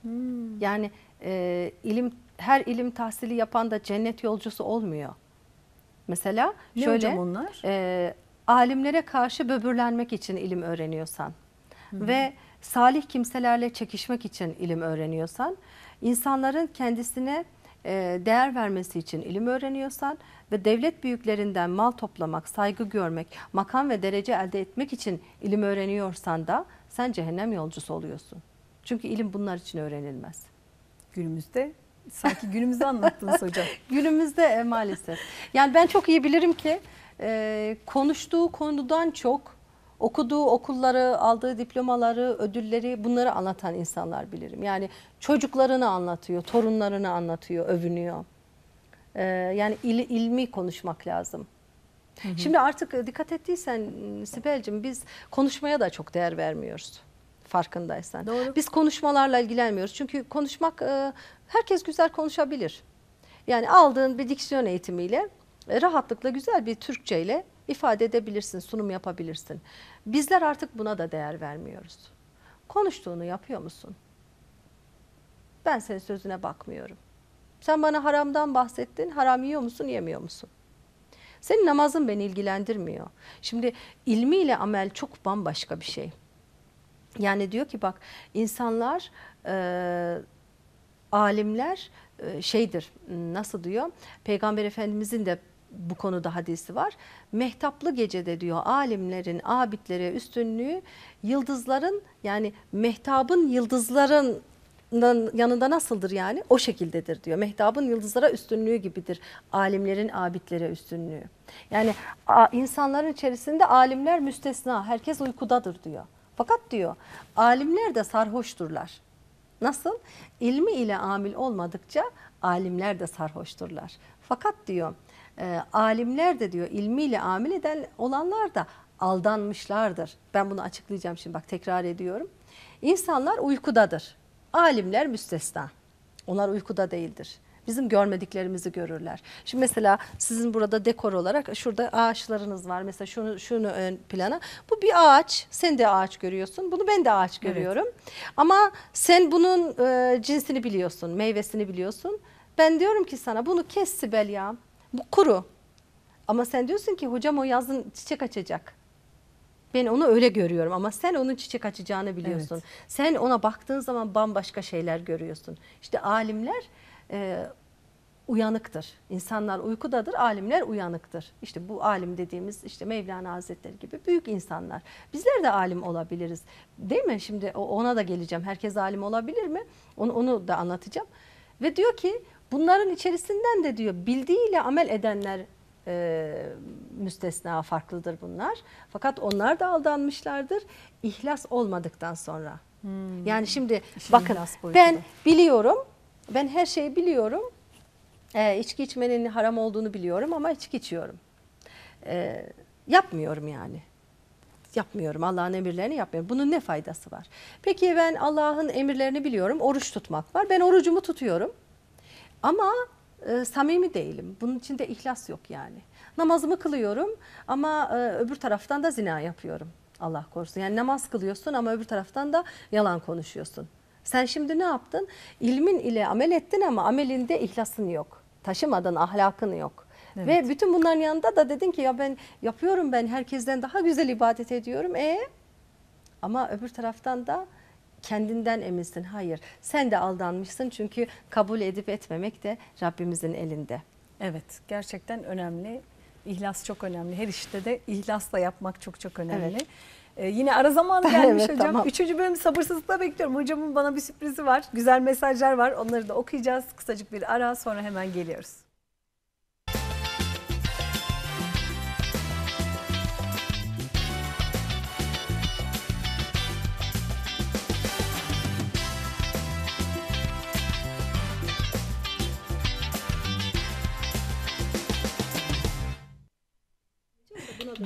Hmm. Yani e, ilim her ilim tahsili yapan da cennet yolcusu olmuyor. Mesela ne şöyle onlar? E, alimlere karşı böbürlenmek için ilim öğreniyorsan hmm. ve salih kimselerle çekişmek için ilim öğreniyorsan insanların kendisine e, değer vermesi için ilim öğreniyorsan ve devlet büyüklerinden mal toplamak, saygı görmek, makam ve derece elde etmek için ilim öğreniyorsan da sen cehennem yolcusu oluyorsun. Çünkü ilim bunlar için öğrenilmez. Günümüzde sanki günümüzde anlattınız hocam. *laughs* günümüzde e, maalesef. Yani ben çok iyi bilirim ki e, konuştuğu konudan çok okuduğu okulları, aldığı diplomaları, ödülleri bunları anlatan insanlar bilirim. Yani çocuklarını anlatıyor, torunlarını anlatıyor, övünüyor. Ee, yani il, ilmi konuşmak lazım. Hı hı. Şimdi artık e, dikkat ettiysen Sibel'cim biz konuşmaya da çok değer vermiyoruz farkındaysan. Doğru. Biz konuşmalarla ilgilenmiyoruz. Çünkü konuşmak e, herkes güzel konuşabilir. Yani aldığın bir diksiyon eğitimiyle e, rahatlıkla güzel bir Türkçe ile ifade edebilirsin, sunum yapabilirsin. Bizler artık buna da değer vermiyoruz. Konuştuğunu yapıyor musun? Ben senin sözüne bakmıyorum. Sen bana haramdan bahsettin. Haram yiyor musun, yemiyor musun? Senin namazın beni ilgilendirmiyor. Şimdi ilmiyle amel çok bambaşka bir şey. Yani diyor ki bak insanlar, e, alimler e, şeydir nasıl diyor? Peygamber Efendimizin de bu konuda hadisi var. Mehtaplı gecede diyor alimlerin, abitlere üstünlüğü yıldızların yani mehtabın yıldızların yanında nasıldır yani? O şekildedir diyor. Mehtabın yıldızlara üstünlüğü gibidir. Alimlerin abitlere üstünlüğü. Yani insanların içerisinde alimler müstesna. Herkes uykudadır diyor. Fakat diyor alimler de sarhoşturlar. Nasıl? İlmi ile amil olmadıkça alimler de sarhoşturlar. Fakat diyor e, alimler de diyor ilmiyle amil eden olanlar da aldanmışlardır. Ben bunu açıklayacağım şimdi bak tekrar ediyorum. İnsanlar uykudadır. Alimler müstesna. Onlar uykuda değildir. Bizim görmediklerimizi görürler. Şimdi mesela sizin burada dekor olarak şurada ağaçlarınız var. Mesela şunu şunu ön plana. Bu bir ağaç. Sen de ağaç görüyorsun. Bunu ben de ağaç görüyorum. Evet. Ama sen bunun e, cinsini biliyorsun, meyvesini biliyorsun. Ben diyorum ki sana bunu kes Sibel ya. Bu kuru. Ama sen diyorsun ki hocam o yazın çiçek açacak. Ben onu öyle görüyorum ama sen onun çiçek açacağını biliyorsun. Evet. Sen ona baktığın zaman bambaşka şeyler görüyorsun. İşte alimler e, uyanıktır. İnsanlar uykudadır, alimler uyanıktır. İşte bu alim dediğimiz işte Mevlana Hazretleri gibi büyük insanlar. Bizler de alim olabiliriz. Değil mi? Şimdi ona da geleceğim. Herkes alim olabilir mi? Onu, onu da anlatacağım. Ve diyor ki Bunların içerisinden de diyor bildiğiyle amel edenler e, müstesna farklıdır bunlar. Fakat onlar da aldanmışlardır ihlas olmadıktan sonra. Hmm. Yani şimdi,
şimdi bakın ben
biliyorum, ben her şeyi biliyorum. E, içki içmenin haram olduğunu biliyorum ama içki içiyorum. E, yapmıyorum yani. Yapmıyorum Allah'ın emirlerini yapmıyorum. Bunun ne faydası var? Peki ben Allah'ın emirlerini biliyorum. Oruç tutmak var. Ben orucumu tutuyorum. Ama e, samimi değilim. Bunun içinde ihlas yok yani. Namazımı kılıyorum ama e, öbür taraftan da zina yapıyorum. Allah korusun. Yani namaz kılıyorsun ama öbür taraftan da yalan konuşuyorsun. Sen şimdi ne yaptın? İlmin ile amel ettin ama amelinde ihlasın yok. Taşımadın, ahlakın yok. Evet. Ve bütün bunların yanında da dedin ki ya ben yapıyorum ben herkesten daha güzel ibadet ediyorum. E ama öbür taraftan da kendinden eminsin. Hayır sen de aldanmışsın çünkü kabul edip etmemek de Rabbimizin elinde.
Evet gerçekten önemli. İhlas çok önemli. Her işte de ihlasla yapmak çok çok önemli. Evet. Ee, yine ara zaman *laughs* gelmiş evet, hocam. Tamam. Üçüncü bölüm sabırsızlıkla bekliyorum. Hocamın bana bir sürprizi var. Güzel mesajlar var. Onları da okuyacağız. Kısacık bir ara sonra hemen geliyoruz.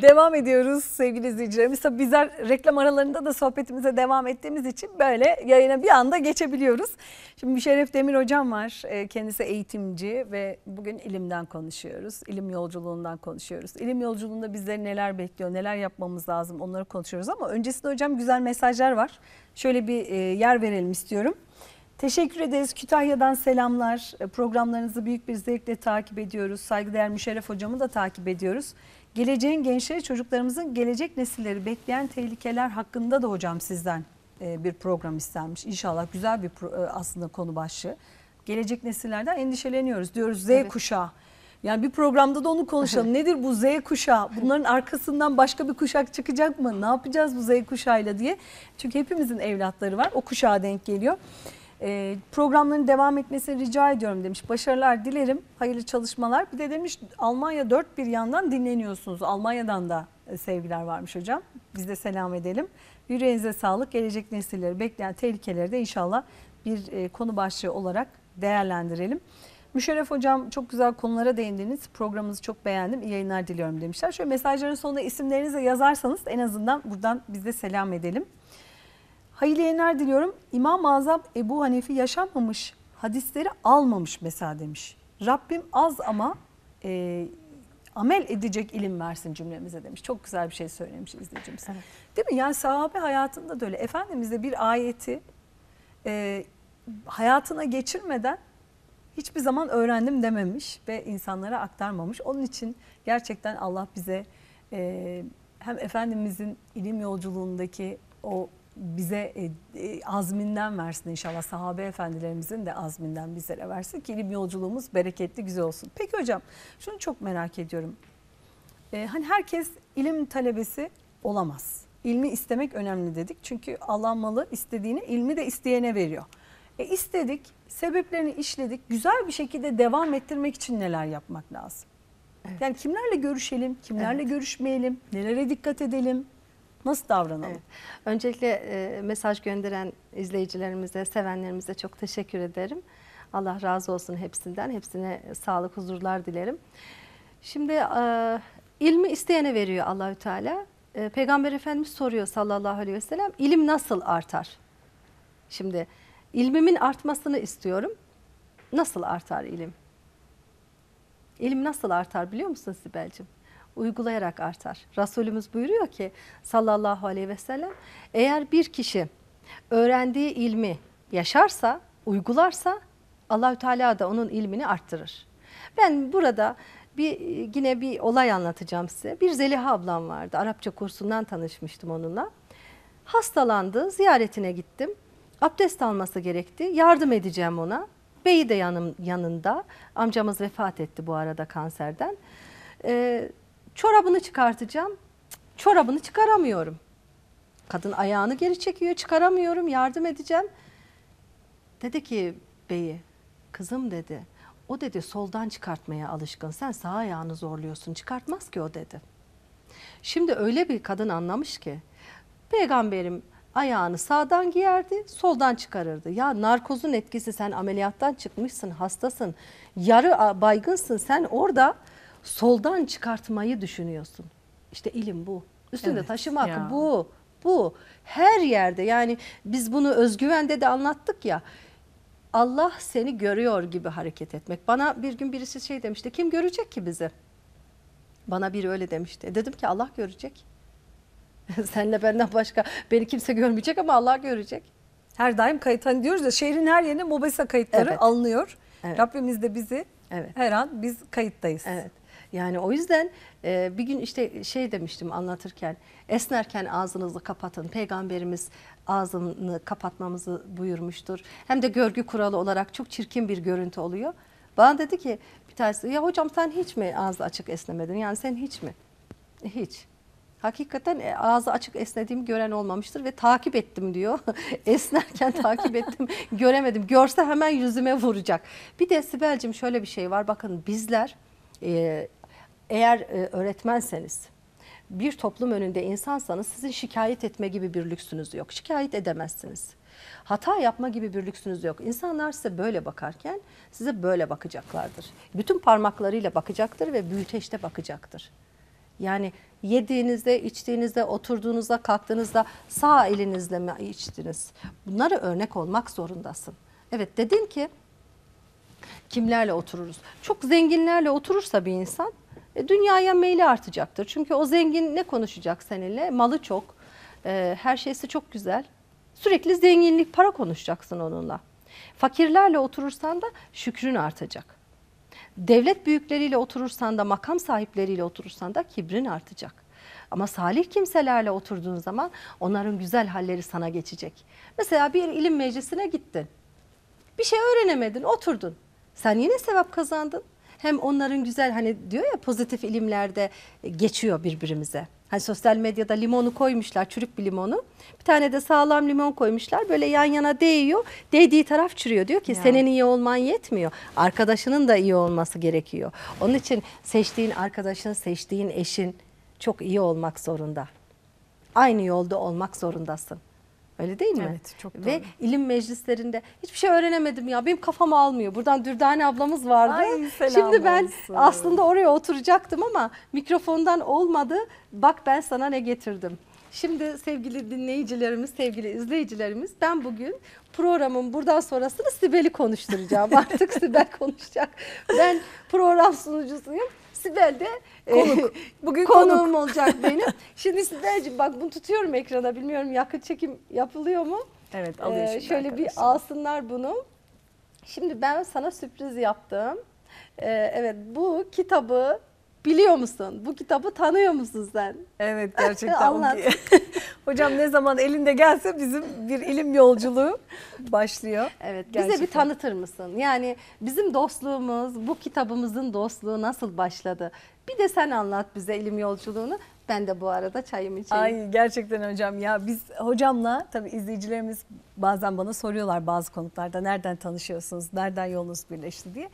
Devam ediyoruz sevgili izleyicilerimiz. Tabii bizler reklam aralarında da sohbetimize devam ettiğimiz için böyle yayına bir anda geçebiliyoruz. Şimdi Müşerref Demir Hocam var. Ee, kendisi eğitimci ve bugün ilimden konuşuyoruz. İlim yolculuğundan konuşuyoruz. İlim yolculuğunda bizleri neler bekliyor, neler yapmamız lazım onları konuşuyoruz. Ama öncesinde hocam güzel mesajlar var. Şöyle bir e, yer verelim istiyorum. Teşekkür ederiz. Kütahya'dan selamlar. Programlarınızı büyük bir zevkle takip ediyoruz. Saygıdeğer Müşerref Hocam'ı da takip ediyoruz geleceğin gençleri, çocuklarımızın gelecek nesilleri bekleyen tehlikeler hakkında da hocam sizden e, bir program istenmiş. İnşallah güzel bir e, aslında konu başlığı. Gelecek nesillerden endişeleniyoruz diyoruz Z evet. kuşağı. Yani bir programda da onu konuşalım. *laughs* Nedir bu Z kuşağı? Bunların arkasından başka bir kuşak çıkacak mı? Ne yapacağız bu Z kuşağıyla diye. Çünkü hepimizin evlatları var. O kuşağa denk geliyor. E, programların devam etmesini rica ediyorum demiş. Başarılar dilerim, hayırlı çalışmalar. Bir de demiş Almanya dört bir yandan dinleniyorsunuz. Almanya'dan da e, sevgiler varmış hocam. Biz de selam edelim. Yüreğinize sağlık. Gelecek nesilleri bekleyen tehlikeleri de inşallah bir e, konu başlığı olarak değerlendirelim. Müşerref Hocam çok güzel konulara değindiniz. Programınızı çok beğendim. İyi yayınlar diliyorum demişler. Şöyle mesajların sonunda isimlerinizi yazarsanız en azından buradan biz de selam edelim hayırlı yener diliyorum. İmam-ı Azam Ebu Hanefi yaşanmamış hadisleri almamış mesela demiş. Rabbim az ama e, amel edecek ilim versin cümlemize demiş. Çok güzel bir şey söylemiş izleyicimiz. Evet. Değil mi? Yani sahabe hayatında da öyle. Efendimiz de bir ayeti e, hayatına geçirmeden hiçbir zaman öğrendim dememiş ve insanlara aktarmamış. Onun için gerçekten Allah bize e, hem Efendimizin ilim yolculuğundaki o bize e, e, azminden versin inşallah. Sahabe efendilerimizin de azminden bizlere versin ki ilim yolculuğumuz bereketli güzel olsun. Peki hocam şunu çok merak ediyorum. E, hani herkes ilim talebesi olamaz. İlmi istemek önemli dedik. Çünkü Allah malı istediğini ilmi de isteyene veriyor. E istedik, sebeplerini işledik. Güzel bir şekilde devam ettirmek için neler yapmak lazım? Evet. Yani kimlerle görüşelim, kimlerle evet. görüşmeyelim, nelere dikkat edelim?
Nasıl davranalım? Evet. Öncelikle e, mesaj gönderen izleyicilerimize, sevenlerimize çok teşekkür ederim. Allah razı olsun hepsinden. Hepsine sağlık, huzurlar dilerim. Şimdi e, ilmi isteyene veriyor Allahü Teala. E, Peygamber Efendimiz soruyor sallallahu aleyhi ve sellem ilim nasıl artar? Şimdi ilmimin artmasını istiyorum. Nasıl artar ilim? İlim nasıl artar biliyor musun Sibel'cim? uygulayarak artar. Resulümüz buyuruyor ki sallallahu aleyhi ve sellem eğer bir kişi öğrendiği ilmi yaşarsa, uygularsa Allahü Teala da onun ilmini arttırır. Ben burada bir yine bir olay anlatacağım size. Bir Zeliha ablam vardı. Arapça kursundan tanışmıştım onunla. Hastalandı, ziyaretine gittim. Abdest alması gerekti. Yardım edeceğim ona. Beyi de yanım, yanında. Amcamız vefat etti bu arada kanserden. Ee, Çorabını çıkartacağım. Çorabını çıkaramıyorum. Kadın ayağını geri çekiyor. Çıkaramıyorum. Yardım edeceğim. Dedi ki beyi kızım dedi. O dedi soldan çıkartmaya alışkın. Sen sağ ayağını zorluyorsun. Çıkartmaz ki o dedi. Şimdi öyle bir kadın anlamış ki peygamberim ayağını sağdan giyerdi, soldan çıkarırdı. Ya narkozun etkisi sen ameliyattan çıkmışsın, hastasın, yarı baygınsın sen orada soldan çıkartmayı düşünüyorsun. İşte ilim bu. Üstünde evet, taşımak ya. bu. Bu her yerde yani biz bunu özgüvende de anlattık ya. Allah seni görüyor gibi hareket etmek. Bana bir gün birisi şey demişti. Kim görecek ki bizi? Bana biri öyle demişti. E dedim ki Allah görecek.
*laughs* Senle benden başka beni kimse görmeyecek ama Allah görecek. Her daim kayıt hani diyoruz ya şehrin her yerine mobesa kayıtları evet. alınıyor. Evet. Rabbimiz de bizi evet. her an biz
kayıttayız. Evet. Yani o yüzden e, bir gün işte şey demiştim anlatırken esnerken ağzınızı kapatın. Peygamberimiz ağzını kapatmamızı buyurmuştur. Hem de görgü kuralı olarak çok çirkin bir görüntü oluyor. Bana dedi ki bir tanesi ya hocam sen hiç mi ağzı açık esnemedin? Yani sen hiç mi? Hiç. Hakikaten e, ağzı açık esnediğimi gören olmamıştır ve takip ettim diyor. *laughs* Esnerken takip ettim, göremedim. Görse hemen yüzüme vuracak. Bir de Sibel'cim şöyle bir şey var. Bakın bizler e, eğer e, öğretmenseniz bir toplum önünde insansanız sizin şikayet etme gibi bir lüksünüz yok. Şikayet edemezsiniz. Hata yapma gibi bir lüksünüz yok. İnsanlar size böyle bakarken size böyle bakacaklardır. Bütün parmaklarıyla bakacaktır ve büyüteçte bakacaktır. Yani yediğinizde, içtiğinizde, oturduğunuzda, kalktığınızda sağ elinizle mi içtiniz? Bunları örnek olmak zorundasın. Evet dedin ki kimlerle otururuz? Çok zenginlerle oturursa bir insan e, dünyaya meyli artacaktır. Çünkü o zengin ne konuşacak seninle? Malı çok, e, her şeysi çok güzel. Sürekli zenginlik, para konuşacaksın onunla. Fakirlerle oturursan da şükrün artacak. Devlet büyükleriyle oturursan da makam sahipleriyle oturursan da kibrin artacak. Ama salih kimselerle oturduğun zaman onların güzel halleri sana geçecek. Mesela bir ilim meclisine gittin. Bir şey öğrenemedin, oturdun. Sen yine sevap kazandın hem onların güzel hani diyor ya pozitif ilimlerde e, geçiyor birbirimize. Hani sosyal medyada limonu koymuşlar, çürük bir limonu. Bir tane de sağlam limon koymuşlar. Böyle yan yana değiyor. Değdiği taraf çürüyor. Diyor ki ya. senin iyi olman yetmiyor. Arkadaşının da iyi olması gerekiyor. Onun için seçtiğin arkadaşın, seçtiğin eşin çok iyi olmak zorunda. Aynı yolda olmak zorundasın. Öyle değil mi? Evet çok doğru. Ve ilim meclislerinde hiçbir şey öğrenemedim ya benim kafam almıyor. Buradan Dürdane ablamız vardı. Ay, Şimdi ben olsun. aslında oraya oturacaktım ama mikrofondan olmadı. Bak ben sana ne getirdim. Şimdi sevgili dinleyicilerimiz, sevgili izleyicilerimiz ben bugün programın buradan sonrasını Sibel'i konuşturacağım. *laughs* Artık Sibel konuşacak. Ben program sunucusuyum. Sibel de e, Konuk. *laughs* bugün Konuk. olacak benim. *laughs* Şimdi Sibel'ciğim bak bunu tutuyorum ekrana bilmiyorum yakıt çekim yapılıyor mu?
Evet e, alıyor şimdi Şöyle bir
alsınlar bunu. Şimdi ben sana sürpriz yaptım. Ee, evet bu
kitabı biliyor musun? Bu kitabı tanıyor musun sen? Evet gerçekten. *laughs* Anlat. *laughs* Hocam ne zaman elinde gelse bizim bir ilim yolculuğu başlıyor.
Evet gerçekten. Bize bir tanıtır mısın? Yani bizim dostluğumuz, bu kitabımızın dostluğu nasıl başladı? Bir de sen anlat bize ilim yolculuğunu. Ben de bu arada çayımı içeyim. Ay
gerçekten hocam ya biz hocamla tabii izleyicilerimiz bazen bana soruyorlar bazı konuklarda nereden tanışıyorsunuz, nereden yolunuz birleşti diye.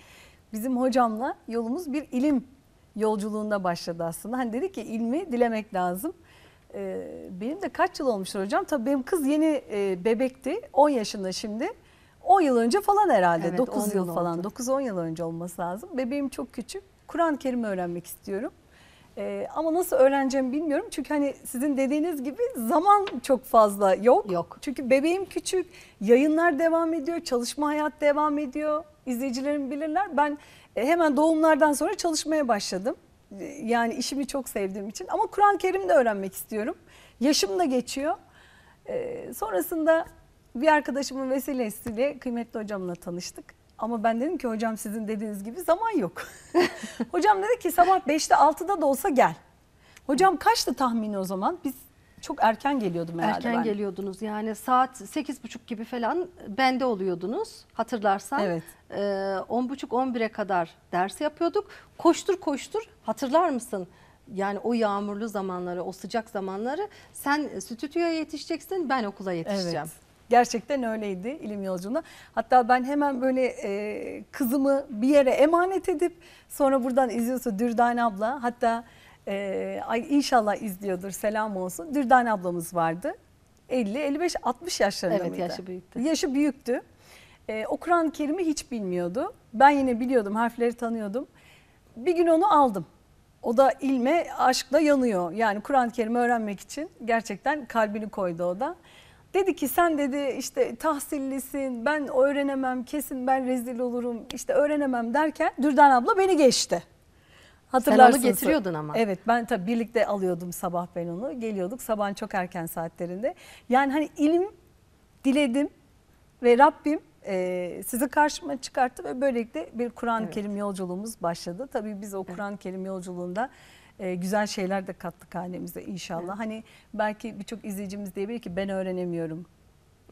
Bizim hocamla yolumuz bir ilim yolculuğunda başladı aslında. Hani dedi ki ilmi dilemek lazım. Ee, benim de kaç yıl olmuştur hocam? Tabii benim kız yeni e, bebekti. 10 yaşında şimdi. 10 yıl önce falan herhalde. Evet, 9 yıl, yıl falan. 9-10 yıl önce olması lazım. Bebeğim çok küçük. Kur'an-ı Kerim öğrenmek istiyorum. Ee, ama nasıl öğreneceğimi bilmiyorum. Çünkü hani sizin dediğiniz gibi zaman çok fazla yok. Yok. Çünkü bebeğim küçük, yayınlar devam ediyor, çalışma hayat devam ediyor. İzleyicilerim bilirler. Ben e, hemen doğumlardan sonra çalışmaya başladım. E, yani işimi çok sevdiğim için ama Kur'an-ı Kerim de öğrenmek istiyorum. Yaşım da geçiyor. Ee, sonrasında bir arkadaşımın vesilesiyle kıymetli hocamla tanıştık. Ama ben dedim ki hocam sizin dediğiniz gibi zaman yok. *laughs* hocam dedi ki sabah 5'te 6'da da olsa gel. Hocam kaçtı tahmini o zaman? Biz çok erken geliyordum herhalde Erken ben.
geliyordunuz yani saat 8.30 gibi falan bende oluyordunuz hatırlarsan. Evet. E, ee, 10.30-11'e kadar ders yapıyorduk. Koştur koştur hatırlar mısın? Yani o yağmurlu zamanları, o sıcak zamanları
sen stüdyoya yetişeceksin, ben okula yetişeceğim. Evet. Gerçekten öyleydi ilim yolculuğunda. Hatta ben hemen böyle e, kızımı bir yere emanet edip sonra buradan izliyorsa Dürdane abla hatta ee, ay inşallah izliyordur selam olsun. Dürdane ablamız vardı. 50, 55, 60 yaşlarında evet, mıydı? Evet yaşı büyüktü. Yaşı büyüktü. Ee, o Kur'an-ı Kerim'i hiç bilmiyordu. Ben yine biliyordum, harfleri tanıyordum. Bir gün onu aldım. O da ilme aşkla yanıyor. Yani Kur'an-ı Kerim'i öğrenmek için gerçekten kalbini koydu o da. Dedi ki sen dedi işte tahsillisin, ben öğrenemem, kesin ben rezil olurum, işte öğrenemem derken Dürdan abla beni geçti. Hatırlarsın. Sen onu getiriyordun ama. Evet ben tabii birlikte alıyordum sabah ben onu. Geliyorduk sabahın çok erken saatlerinde. Yani hani ilim diledim ve Rabbim e, sizi karşıma çıkarttı ve böylelikle bir Kur'an-ı evet. Kerim yolculuğumuz başladı. Tabii biz o Kur'an-ı Kerim yolculuğunda e, güzel şeyler de kattık hanemize inşallah. Evet. Hani belki birçok izleyicimiz diyebilir ki ben öğrenemiyorum.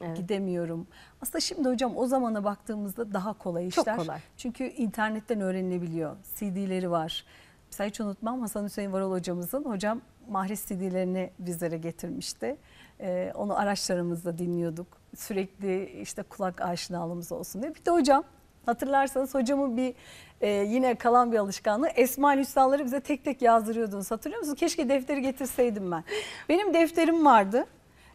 Evet. Gidemiyorum. Aslında şimdi hocam o zamana baktığımızda daha kolay işler. Çok kolay. Çünkü internetten öğrenilebiliyor. CD'leri var. Mesela hiç unutmam Hasan Hüseyin Varol hocamızın hocam Mahres CD'lerini bizlere getirmişti. Ee, onu araçlarımızda dinliyorduk. Sürekli işte kulak aşinalığımız olsun diye. Bir de hocam hatırlarsanız hocamın bir e, yine kalan bir alışkanlığı Esma Hüsna'ları bize tek tek yazdırıyordunuz. Hatırlıyor musunuz? Keşke defteri getirseydim ben. Benim defterim vardı.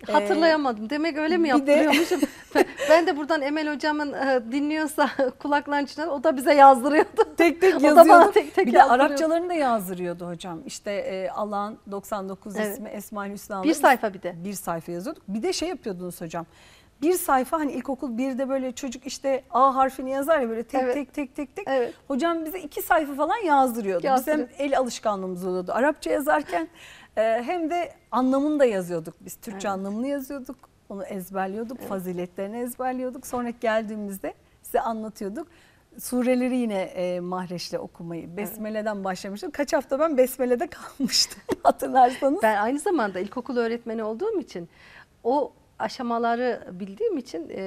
Ee, Hatırlayamadım. Demek öyle mi yaptırıyormuşum? De... *laughs* ben de buradan Emel
hocamın e, dinliyorsa *laughs* kulaklarının içine o da bize yazdırıyordu. *laughs* Tek tek yazıyordu. tek tek Bir de Arapçalarını
da yazdırıyordu hocam. İşte e, Allah'ın 99 evet. ismi Esma-ül Hüsna'nın. Bir sayfa bir de. Bir sayfa yazıyorduk. Bir de şey yapıyordunuz hocam bir sayfa hani ilkokul bir de böyle çocuk işte A harfini yazar ya böyle tek evet. tek tek tek tek. Evet. Hocam bize iki sayfa falan yazdırıyordu. Yazdırıyor. Bizim el alışkanlığımız oluyordu. Arapça yazarken ee, hem de anlamını da yazıyorduk biz. Türkçe evet. anlamını yazıyorduk. Onu ezberliyorduk. Evet. Faziletlerini ezberliyorduk. Sonra geldiğimizde size anlatıyorduk. Sureleri yine e, mahreçle okumayı, besmeleden evet. başlamıştım. Kaç hafta ben besmelede *laughs* kalmıştım hatırlarsanız. Ben aynı zamanda ilkokul
öğretmeni olduğum için o aşamaları bildiğim için e,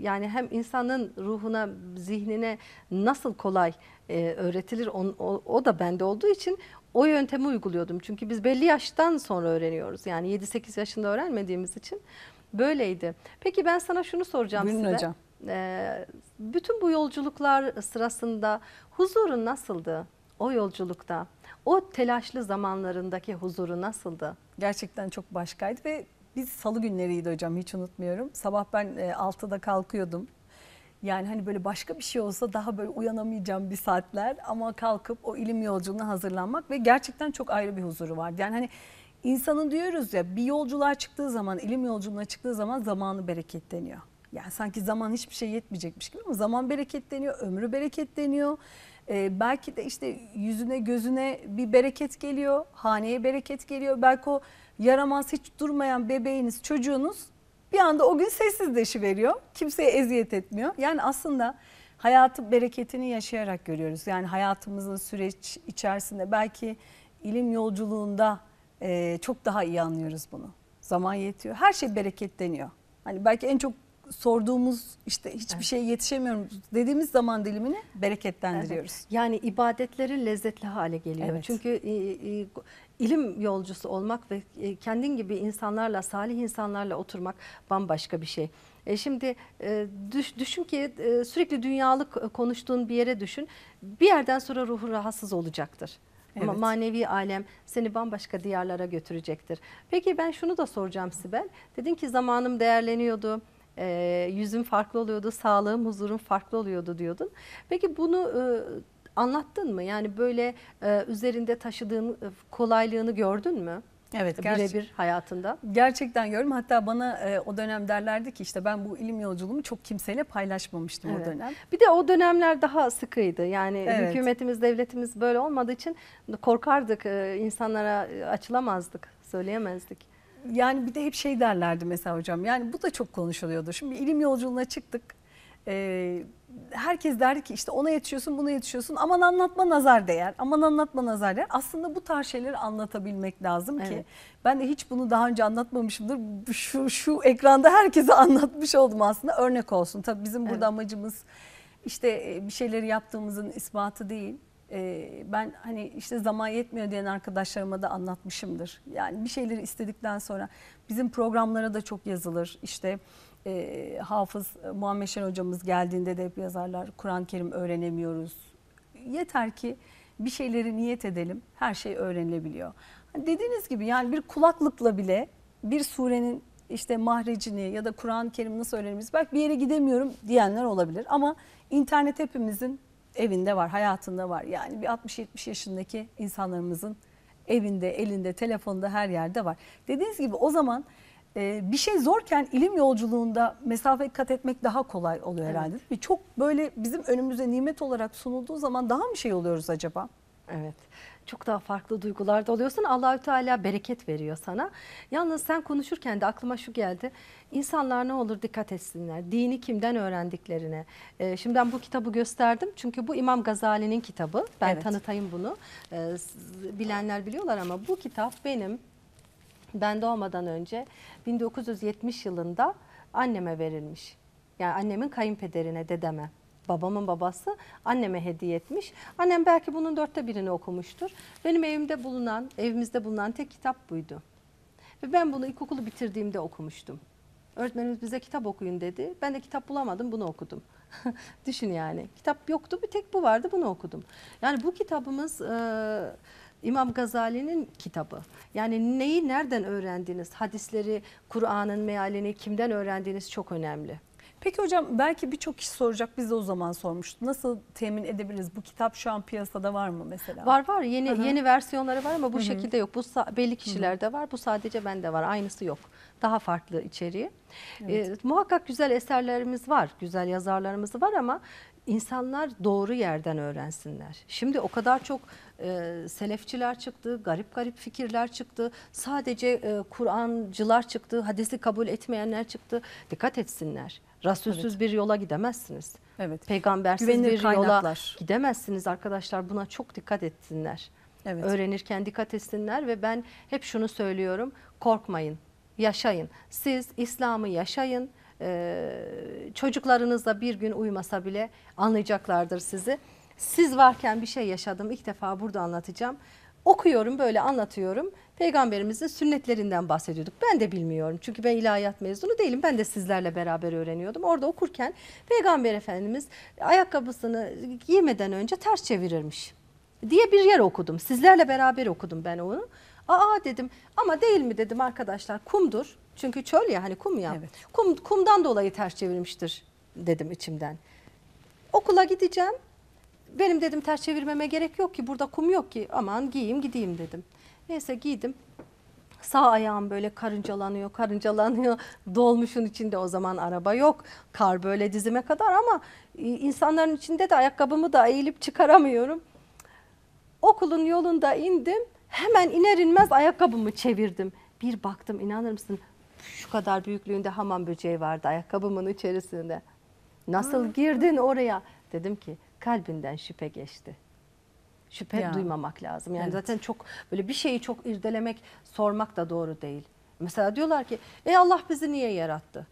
yani hem insanın ruhuna, zihnine nasıl kolay e, öğretilir on, o, o da bende olduğu için o yöntemi uyguluyordum. Çünkü biz belli yaştan sonra öğreniyoruz. Yani 7-8 yaşında öğrenmediğimiz için böyleydi. Peki ben sana şunu soracağım Buyurun size. hocam. Ee, bütün bu yolculuklar sırasında huzuru nasıldı
o yolculukta? O telaşlı zamanlarındaki huzuru nasıldı? Gerçekten çok başkaydı ve biz salı günleriydi hocam hiç unutmuyorum. Sabah ben e, 6'da kalkıyordum. Yani hani böyle başka bir şey olsa daha böyle uyanamayacağım bir saatler ama kalkıp o ilim yolculuğuna hazırlanmak ve gerçekten çok ayrı bir huzuru vardı. Yani hani insanın diyoruz ya bir yolculuğa çıktığı zaman, ilim yolculuğuna çıktığı zaman zamanı bereketleniyor. Yani sanki zaman hiçbir şey yetmeyecekmiş gibi ama zaman bereketleniyor, ömrü bereketleniyor. Ee, belki de işte yüzüne gözüne bir bereket geliyor, haneye bereket geliyor. Belki o yaramaz hiç durmayan bebeğiniz, çocuğunuz bir anda o gün sessizleşi veriyor. Kimseye eziyet etmiyor. Yani aslında hayatı bereketini yaşayarak görüyoruz. Yani hayatımızın süreç içerisinde belki ilim yolculuğunda e, çok daha iyi anlıyoruz bunu. Zaman yetiyor. Her şey bereketleniyor. Hani belki en çok sorduğumuz işte hiçbir evet. şeye yetişemiyorum dediğimiz zaman dilimini bereketlendiriyoruz. Evet. Yani ibadetleri
lezzetli hale geliyor. Evet. Çünkü ilim yolcusu olmak ve e, kendin gibi insanlarla, salih insanlarla oturmak bambaşka bir şey. E şimdi e, düş, düşün ki e, sürekli dünyalık konuştuğun bir yere düşün. Bir yerden sonra ruhu rahatsız olacaktır. Evet. Ama manevi alem seni bambaşka diyarlara götürecektir. Peki ben şunu da soracağım Sibel. Dedin ki zamanım değerleniyordu e, yüzüm farklı oluyordu, sağlığım, huzurum farklı oluyordu diyordun. Peki bunu e, anlattın mı? Yani böyle
e, üzerinde taşıdığın e, kolaylığını gördün mü? Evet birebir hayatında. Gerçekten gördüm. Hatta bana e, o dönem derlerdi ki işte ben bu ilim yolculuğumu çok kimseyle paylaşmamıştım evet. o dönem.
Bir de o dönemler daha sıkıydı. Yani evet. hükümetimiz, devletimiz böyle
olmadığı için korkardık. E, insanlara e, açılamazdık, söyleyemezdik. Yani bir de hep şey derlerdi mesela hocam. Yani bu da çok konuşuluyordu. Şimdi ilim yolculuğuna çıktık. E, herkes der ki işte ona yetişiyorsun buna yetişiyorsun aman anlatma nazar değer aman anlatma nazar değer. Aslında bu tarz şeyleri anlatabilmek lazım evet. ki ben de hiç bunu daha önce anlatmamışımdır. Şu, şu ekranda herkese *laughs* anlatmış oldum aslında örnek olsun. Tabii bizim burada evet. amacımız işte e, bir şeyleri yaptığımızın ispatı değil. Ee, ben hani işte zaman yetmiyor diyen arkadaşlarıma da anlatmışımdır. Yani bir şeyleri istedikten sonra bizim programlara da çok yazılır. İşte ee, e, Hafız Muhammed Şen hocamız geldiğinde de hep yazarlar Kur'an-ı Kerim öğrenemiyoruz. Yeter ki bir şeyleri niyet edelim her şey öğrenilebiliyor. Hani dediğiniz gibi yani bir kulaklıkla bile bir surenin işte mahrecini ya da Kur'an-ı Kerim nasıl öğreniriz? Bak bir yere gidemiyorum diyenler olabilir ama internet hepimizin evinde var, hayatında var. Yani bir 60-70 yaşındaki insanlarımızın evinde, elinde, telefonda her yerde var. Dediğiniz gibi o zaman e, bir şey zorken ilim yolculuğunda mesafe kat etmek daha kolay oluyor evet. herhalde. çok böyle bizim önümüze nimet olarak sunulduğu zaman daha mı şey oluyoruz acaba? Evet. Çok daha farklı duygularda oluyorsun. Allahü Teala bereket veriyor sana. Yalnız
sen konuşurken de aklıma şu geldi. İnsanlar ne olur dikkat etsinler. Dini kimden öğrendiklerine. Ee, şimdi ben bu kitabı gösterdim. Çünkü bu İmam Gazali'nin kitabı. Ben evet. tanıtayım bunu. Ee, bilenler biliyorlar ama bu kitap benim ben doğmadan önce 1970 yılında anneme verilmiş. Yani annemin kayınpederine, dedeme. Babamın babası anneme hediye etmiş. Annem belki bunun dörtte birini okumuştur. Benim evimde bulunan, evimizde bulunan tek kitap buydu. Ve ben bunu ilkokulu bitirdiğimde okumuştum. Öğretmenimiz bize kitap okuyun dedi. Ben de kitap bulamadım bunu okudum. *laughs* Düşün yani kitap yoktu bir tek bu vardı bunu okudum. Yani bu kitabımız... E İmam Gazali'nin kitabı. Yani neyi nereden öğrendiniz hadisleri, Kur'an'ın
mealini kimden öğrendiğiniz çok önemli. Peki hocam belki birçok kişi soracak biz de o zaman sormuştuk. Nasıl temin edebiliriz? Bu kitap şu an piyasada var mı mesela? Var var yeni Hı -hı. yeni
versiyonları var ama bu Hı -hı. şekilde yok. Bu belli kişilerde Hı -hı. var bu sadece bende var aynısı yok. Daha farklı içeriği. Evet. E, muhakkak güzel eserlerimiz var güzel yazarlarımız var ama insanlar doğru yerden öğrensinler. Şimdi o kadar çok e, selefçiler çıktı, garip garip fikirler çıktı. Sadece e, Kur'ancılar çıktı, hadisi kabul etmeyenler çıktı. Dikkat etsinler. Rasulsüz evet. bir yola gidemezsiniz. Evet. Peygambersiz Güvenilir bir kaynaklar. yola gidemezsiniz arkadaşlar. Buna çok dikkat etsinler. Evet. Öğrenirken dikkat etsinler ve ben hep şunu söylüyorum. Korkmayın, yaşayın. Siz İslam'ı yaşayın. Ee, çocuklarınızla bir gün uyumasa bile anlayacaklardır sizi siz varken bir şey yaşadım ilk defa burada anlatacağım. Okuyorum böyle anlatıyorum. Peygamberimizin sünnetlerinden bahsediyorduk. Ben de bilmiyorum çünkü ben ilahiyat mezunu değilim. Ben de sizlerle beraber öğreniyordum. Orada okurken Peygamber Efendimiz ayakkabısını giymeden önce ters çevirirmiş diye bir yer okudum. Sizlerle beraber okudum ben onu. Aa dedim ama değil mi dedim arkadaşlar kumdur. Çünkü çöl ya hani kum ya. Evet. Kum, kumdan dolayı ters çevirmiştir dedim içimden. Okula gideceğim benim dedim ters çevirmeme gerek yok ki burada kum yok ki aman giyeyim gideyim dedim. Neyse giydim sağ ayağım böyle karıncalanıyor karıncalanıyor *laughs* dolmuşun içinde o zaman araba yok kar böyle dizime kadar ama e, insanların içinde de ayakkabımı da eğilip çıkaramıyorum. Okulun yolunda indim hemen iner inmez ayakkabımı çevirdim bir baktım inanır mısın şu kadar büyüklüğünde hamam böceği vardı ayakkabımın içerisinde. Nasıl girdin oraya dedim ki kalbinden şüphe geçti. Şüphe ya. duymamak lazım. Yani evet. zaten çok böyle bir şeyi çok irdelemek, sormak da doğru değil. Mesela diyorlar ki, "E Allah bizi niye yarattı?"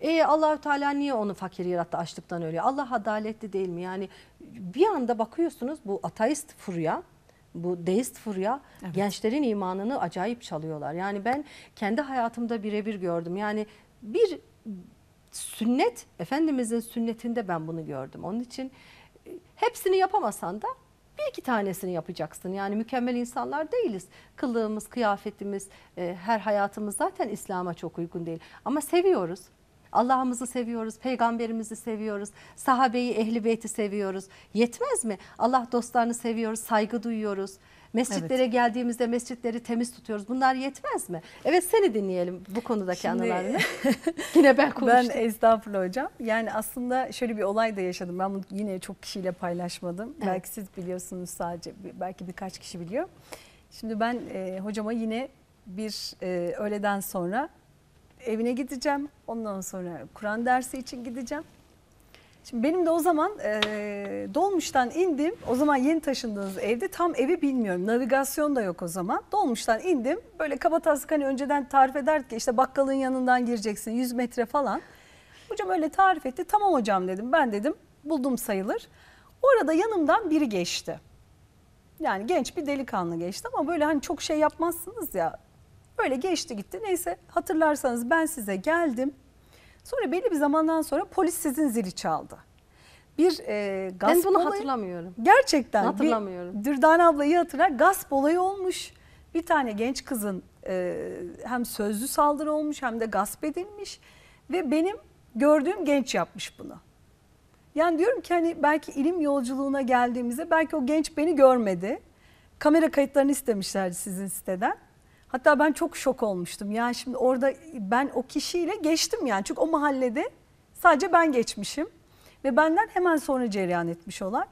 E Allahü Teala niye onu fakir yarattı açlıktan ölüyor? Allah adaletli değil mi? Yani bir anda bakıyorsunuz bu ateist furya, bu deist furya evet. gençlerin imanını acayip çalıyorlar. Yani ben kendi hayatımda birebir gördüm. Yani bir sünnet, Efendimizin sünnetinde ben bunu gördüm. Onun için Hepsini yapamasan da bir iki tanesini yapacaksın. Yani mükemmel insanlar değiliz. Kılığımız, kıyafetimiz, e, her hayatımız zaten İslam'a çok uygun değil. Ama seviyoruz. Allah'ımızı seviyoruz, peygamberimizi seviyoruz, sahabeyi, ehli beyti seviyoruz. Yetmez mi? Allah dostlarını seviyoruz, saygı duyuyoruz. Mescitlere evet. geldiğimizde mescitleri temiz tutuyoruz. Bunlar yetmez mi? Evet seni
dinleyelim bu konudaki Şimdi, anılarını. *laughs* yine ben konuştum. Ben estağfurullah hocam. Yani aslında şöyle bir olay da yaşadım. Ben bunu yine çok kişiyle paylaşmadım. Evet. Belki siz biliyorsunuz sadece. Belki birkaç kişi biliyor. Şimdi ben e, hocama yine bir e, öğleden sonra evine gideceğim. Ondan sonra Kur'an dersi için gideceğim. Şimdi benim de o zaman e, dolmuştan indim. O zaman yeni taşındığınız evde tam evi bilmiyorum. Navigasyon da yok o zaman. Dolmuştan indim. Böyle kabataslık hani önceden tarif eder ki işte bakkalın yanından gireceksin 100 metre falan. Hocam öyle tarif etti. Tamam hocam dedim. Ben dedim buldum sayılır. Orada yanımdan biri geçti. Yani genç bir delikanlı geçti ama böyle hani çok şey yapmazsınız ya. Böyle geçti gitti. Neyse hatırlarsanız ben size geldim. Sonra belli bir zamandan sonra polis sizin zili çaldı. Bir e, gasp Ben bunu olayı,
hatırlamıyorum.
Gerçekten. Hatırlamıyorum. Bir, Dürdane ablayı hatırlar. Gasp olayı olmuş. Bir tane genç kızın e, hem sözlü saldırı olmuş hem de gasp edilmiş. Ve benim gördüğüm genç yapmış bunu. Yani diyorum ki hani belki ilim yolculuğuna geldiğimizde belki o genç beni görmedi. Kamera kayıtlarını istemişlerdi sizin siteden. Hatta ben çok şok olmuştum. Yani şimdi orada ben o kişiyle geçtim yani. Çünkü o mahallede sadece ben geçmişim. Ve benden hemen sonra cereyan etmiş olay.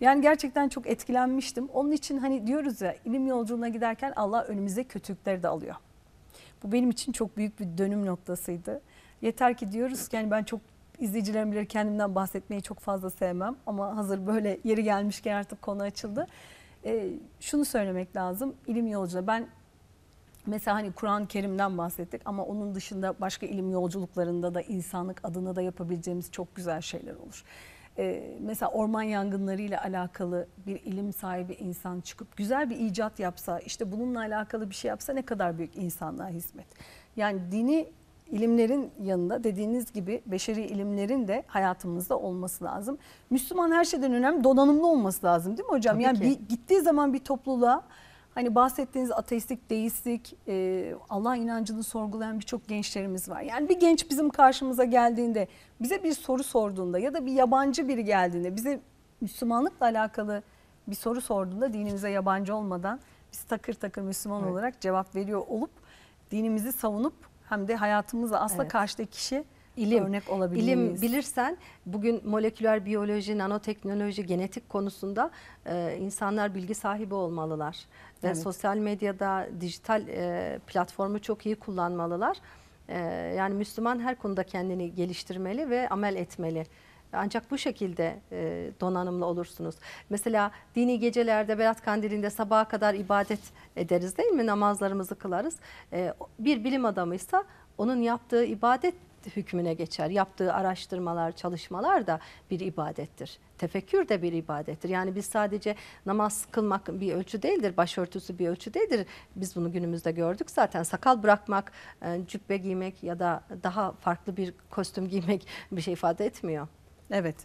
Yani gerçekten çok etkilenmiştim. Onun için hani diyoruz ya ilim yolculuğuna giderken Allah önümüze kötülükleri de alıyor. Bu benim için çok büyük bir dönüm noktasıydı. Yeter ki diyoruz ki yani ben çok izleyicilerim bilir kendimden bahsetmeyi çok fazla sevmem. Ama hazır böyle yeri gelmişken artık konu açıldı. Ee, şunu söylemek lazım. İlim yolculuğuna ben Mesela hani Kur'an-ı Kerim'den bahsettik ama onun dışında başka ilim yolculuklarında da insanlık adına da yapabileceğimiz çok güzel şeyler olur. Ee, mesela orman yangınlarıyla alakalı bir ilim sahibi insan çıkıp güzel bir icat yapsa, işte bununla alakalı bir şey yapsa ne kadar büyük insanlığa hizmet. Yani dini ilimlerin yanında dediğiniz gibi beşeri ilimlerin de hayatımızda olması lazım. Müslüman her şeyden önemli donanımlı olması lazım değil mi hocam? Tabii yani ki. bir, gittiği zaman bir topluluğa hani bahsettiğiniz ateistlik, deistlik, e, Allah inancını sorgulayan birçok gençlerimiz var. Yani bir genç bizim karşımıza geldiğinde, bize bir soru sorduğunda ya da bir yabancı biri geldiğinde, bize Müslümanlıkla alakalı bir soru sorduğunda dinimize yabancı olmadan biz takır takır Müslüman evet. olarak cevap veriyor olup dinimizi savunup hem de hayatımızla asla evet. karşıdaki kişi İlim, örnek olabilir İlim bilirsen
bugün moleküler biyoloji, nanoteknoloji, genetik konusunda e, insanlar bilgi sahibi olmalılar. Evet. Ve sosyal medyada dijital e, platformu çok iyi kullanmalılar. E, yani Müslüman her konuda kendini geliştirmeli ve amel etmeli. Ancak bu şekilde e, donanımlı olursunuz. Mesela dini gecelerde Berat Kandili'nde sabaha kadar ibadet ederiz değil mi? Namazlarımızı kılarız. E, bir bilim adamıysa onun yaptığı ibadet hükmüne geçer. Yaptığı araştırmalar, çalışmalar da bir ibadettir. Tefekkür de bir ibadettir. Yani biz sadece namaz kılmak bir ölçü değildir, başörtüsü bir ölçü değildir. Biz bunu günümüzde gördük zaten. Sakal bırakmak, e, cübbe giymek ya da daha farklı bir kostüm giymek bir şey ifade etmiyor.
Evet.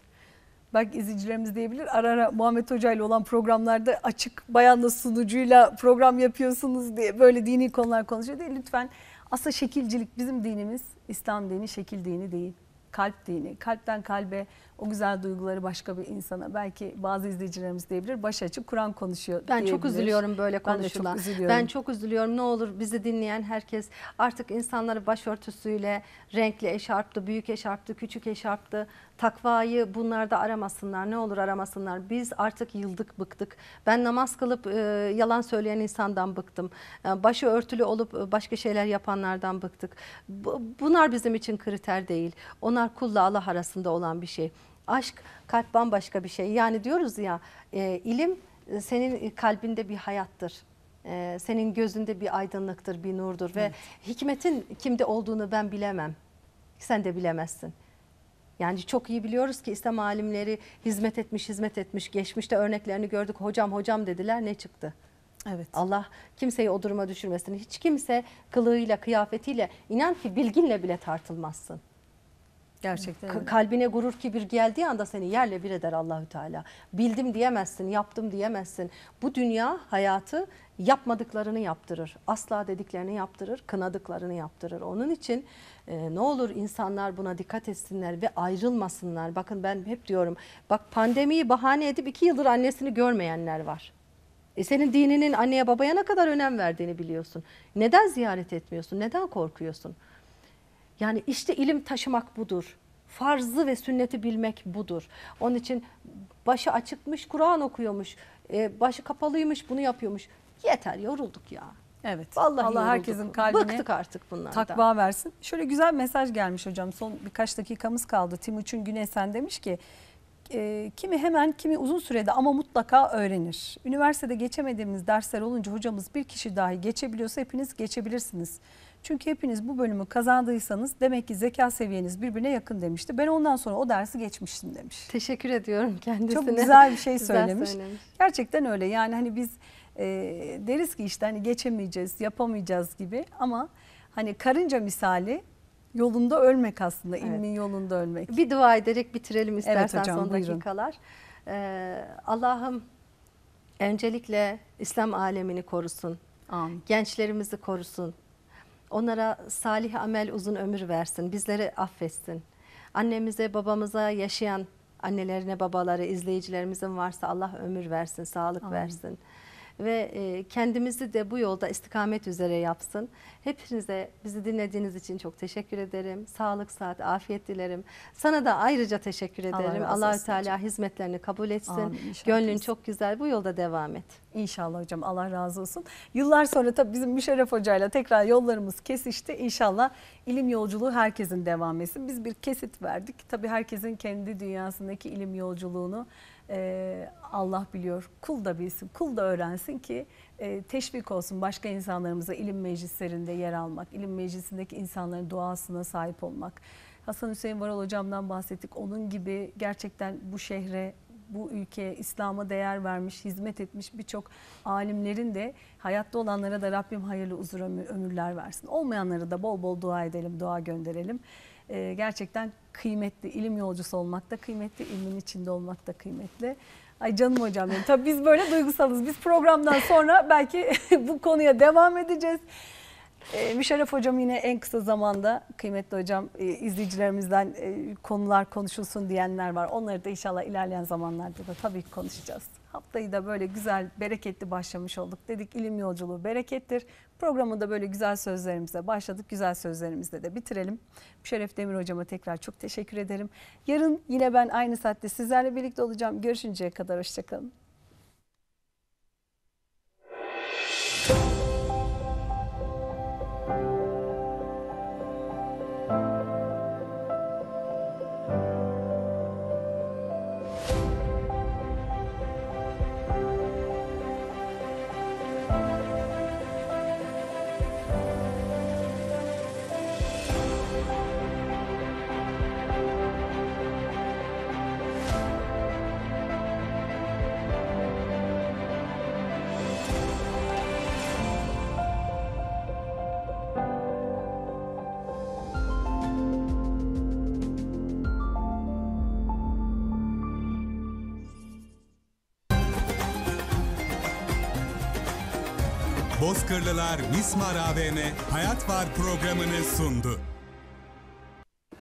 Belki izleyicilerimiz diyebilir ara ara Muhammed Hoca ile olan programlarda açık bayanla sunucuyla program yapıyorsunuz diye böyle dini konular konuşuyor diye lütfen aslında şekilcilik bizim dinimiz İslam dini şekil dini değil. Kalp dini. Kalpten kalbe o güzel duyguları başka bir insana belki bazı izleyicilerimiz diyebilir baş açık Kur'an konuşuyor Ben diyebilir. çok üzülüyorum böyle konuşulan. Ben, çok üzülüyorum. ben çok
üzülüyorum ne olur bizi dinleyen herkes artık insanları başörtüsüyle renkli eşarplı büyük eşarplı küçük eşarplı takvayı bunlarda aramasınlar ne olur aramasınlar biz artık yıldık bıktık ben namaz kılıp e, yalan söyleyen insandan bıktım e, başı örtülü olup e, başka şeyler yapanlardan bıktık B bunlar bizim için kriter değil onlar kulla Allah arasında olan bir şey aşk kalp bambaşka bir şey. Yani diyoruz ya e, ilim e, senin kalbinde bir hayattır. E, senin gözünde bir aydınlıktır, bir nurdur evet. ve hikmetin kimde olduğunu ben bilemem. Sen de bilemezsin. Yani çok iyi biliyoruz ki İslam alimleri hizmet etmiş, hizmet etmiş. Geçmişte örneklerini gördük. Hocam, hocam dediler ne çıktı? Evet. Allah kimseyi o duruma düşürmesin. Hiç kimse kılığıyla, kıyafetiyle, inan ki bilginle bile tartılmazsın. Gerçekten. kalbine gurur kibir geldiği anda seni yerle bir eder Allahü Teala. Bildim diyemezsin, yaptım diyemezsin. Bu dünya hayatı yapmadıklarını yaptırır. Asla dediklerini yaptırır, kınadıklarını yaptırır. Onun için e, ne olur insanlar buna dikkat etsinler ve ayrılmasınlar. Bakın ben hep diyorum bak pandemiyi bahane edip iki yıldır annesini görmeyenler var. E senin dininin anneye babaya ne kadar önem verdiğini biliyorsun. Neden ziyaret etmiyorsun? Neden korkuyorsun? Yani işte ilim taşımak budur. Farzı ve sünneti bilmek budur. Onun için başı açıkmış Kur'an okuyormuş, e, başı kapalıymış
bunu yapıyormuş. Yeter yorulduk ya.
Evet. Vallahi Allah yorulduk. herkesin kalbine Bıktık artık bunlardan. takva
versin. Şöyle güzel mesaj gelmiş hocam. Son birkaç dakikamız kaldı. Timuçin Günesen demiş ki e, kimi hemen kimi uzun sürede ama mutlaka öğrenir. Üniversitede geçemediğimiz dersler olunca hocamız bir kişi dahi geçebiliyorsa hepiniz geçebilirsiniz. Çünkü hepiniz bu bölümü kazandıysanız demek ki zeka seviyeniz birbirine yakın demişti. Ben ondan sonra o dersi geçmiştim demiş. Teşekkür ediyorum kendisine. Çok güzel bir şey güzel söylemiş. söylemiş. Gerçekten öyle yani hani biz e, deriz ki işte hani geçemeyeceğiz, yapamayacağız gibi ama hani karınca misali yolunda ölmek aslında evet. ilmin yolunda ölmek. Bir dua ederek bitirelim istersen evet hocam, son buyurun.
dakikalar. Ee, Allah'ım öncelikle İslam alemini korusun. Amin. Gençlerimizi korusun. Onlara salih amel uzun ömür versin, bizleri affetsin. Annemize, babamıza yaşayan annelerine, babaları, izleyicilerimizin varsa Allah ömür versin, sağlık Amin. versin ve e, kendimizi de bu yolda istikamet üzere yapsın. Hepinize bizi dinlediğiniz için çok teşekkür ederim. Sağlık, saat, afiyet dilerim. Sana da ayrıca teşekkür ederim. Allah Allahü Teala
hizmetlerini kabul etsin. Amin, Gönlün çok güzel. Bu yolda devam et. İnşallah hocam Allah razı olsun. Yıllar sonra tabii bizim Müşerref hocayla tekrar yollarımız kesişti. İnşallah ilim yolculuğu herkesin devam etsin. Biz bir kesit verdik. Tabii herkesin kendi dünyasındaki ilim yolculuğunu Allah biliyor. Kul da bilsin, kul da öğrensin ki e, teşvik olsun başka insanlarımıza ilim meclislerinde yer almak, ilim meclisindeki insanların duasına sahip olmak. Hasan Hüseyin Varal hocamdan bahsettik. Onun gibi gerçekten bu şehre bu ülkeye İslam'a değer vermiş, hizmet etmiş birçok alimlerin de hayatta olanlara da Rabbim hayırlı uzun ömürler versin. Olmayanlara da bol bol dua edelim, dua gönderelim. E, gerçekten kıymetli, ilim yolcusu olmak da kıymetli, ilmin içinde olmak da kıymetli. Ay canım hocam benim. Tabii biz böyle duygusalız. Biz programdan sonra belki *laughs* bu konuya devam edeceğiz. Ee, Müşerref hocam yine en kısa zamanda kıymetli hocam e, izleyicilerimizden e, konular konuşulsun diyenler var. Onları da inşallah ilerleyen zamanlarda da tabii ki konuşacağız. Haftayı da böyle güzel, bereketli başlamış olduk. Dedik ilim yolculuğu berekettir. Programı da böyle güzel sözlerimizle başladık. Güzel sözlerimizle de bitirelim. Şeref Demir hocama tekrar çok teşekkür ederim. Yarın yine ben aynı saatte sizlerle birlikte olacağım. Görüşünceye kadar hoşçakalın.
Markalar Mismar AVM Hayat Var programını sundu.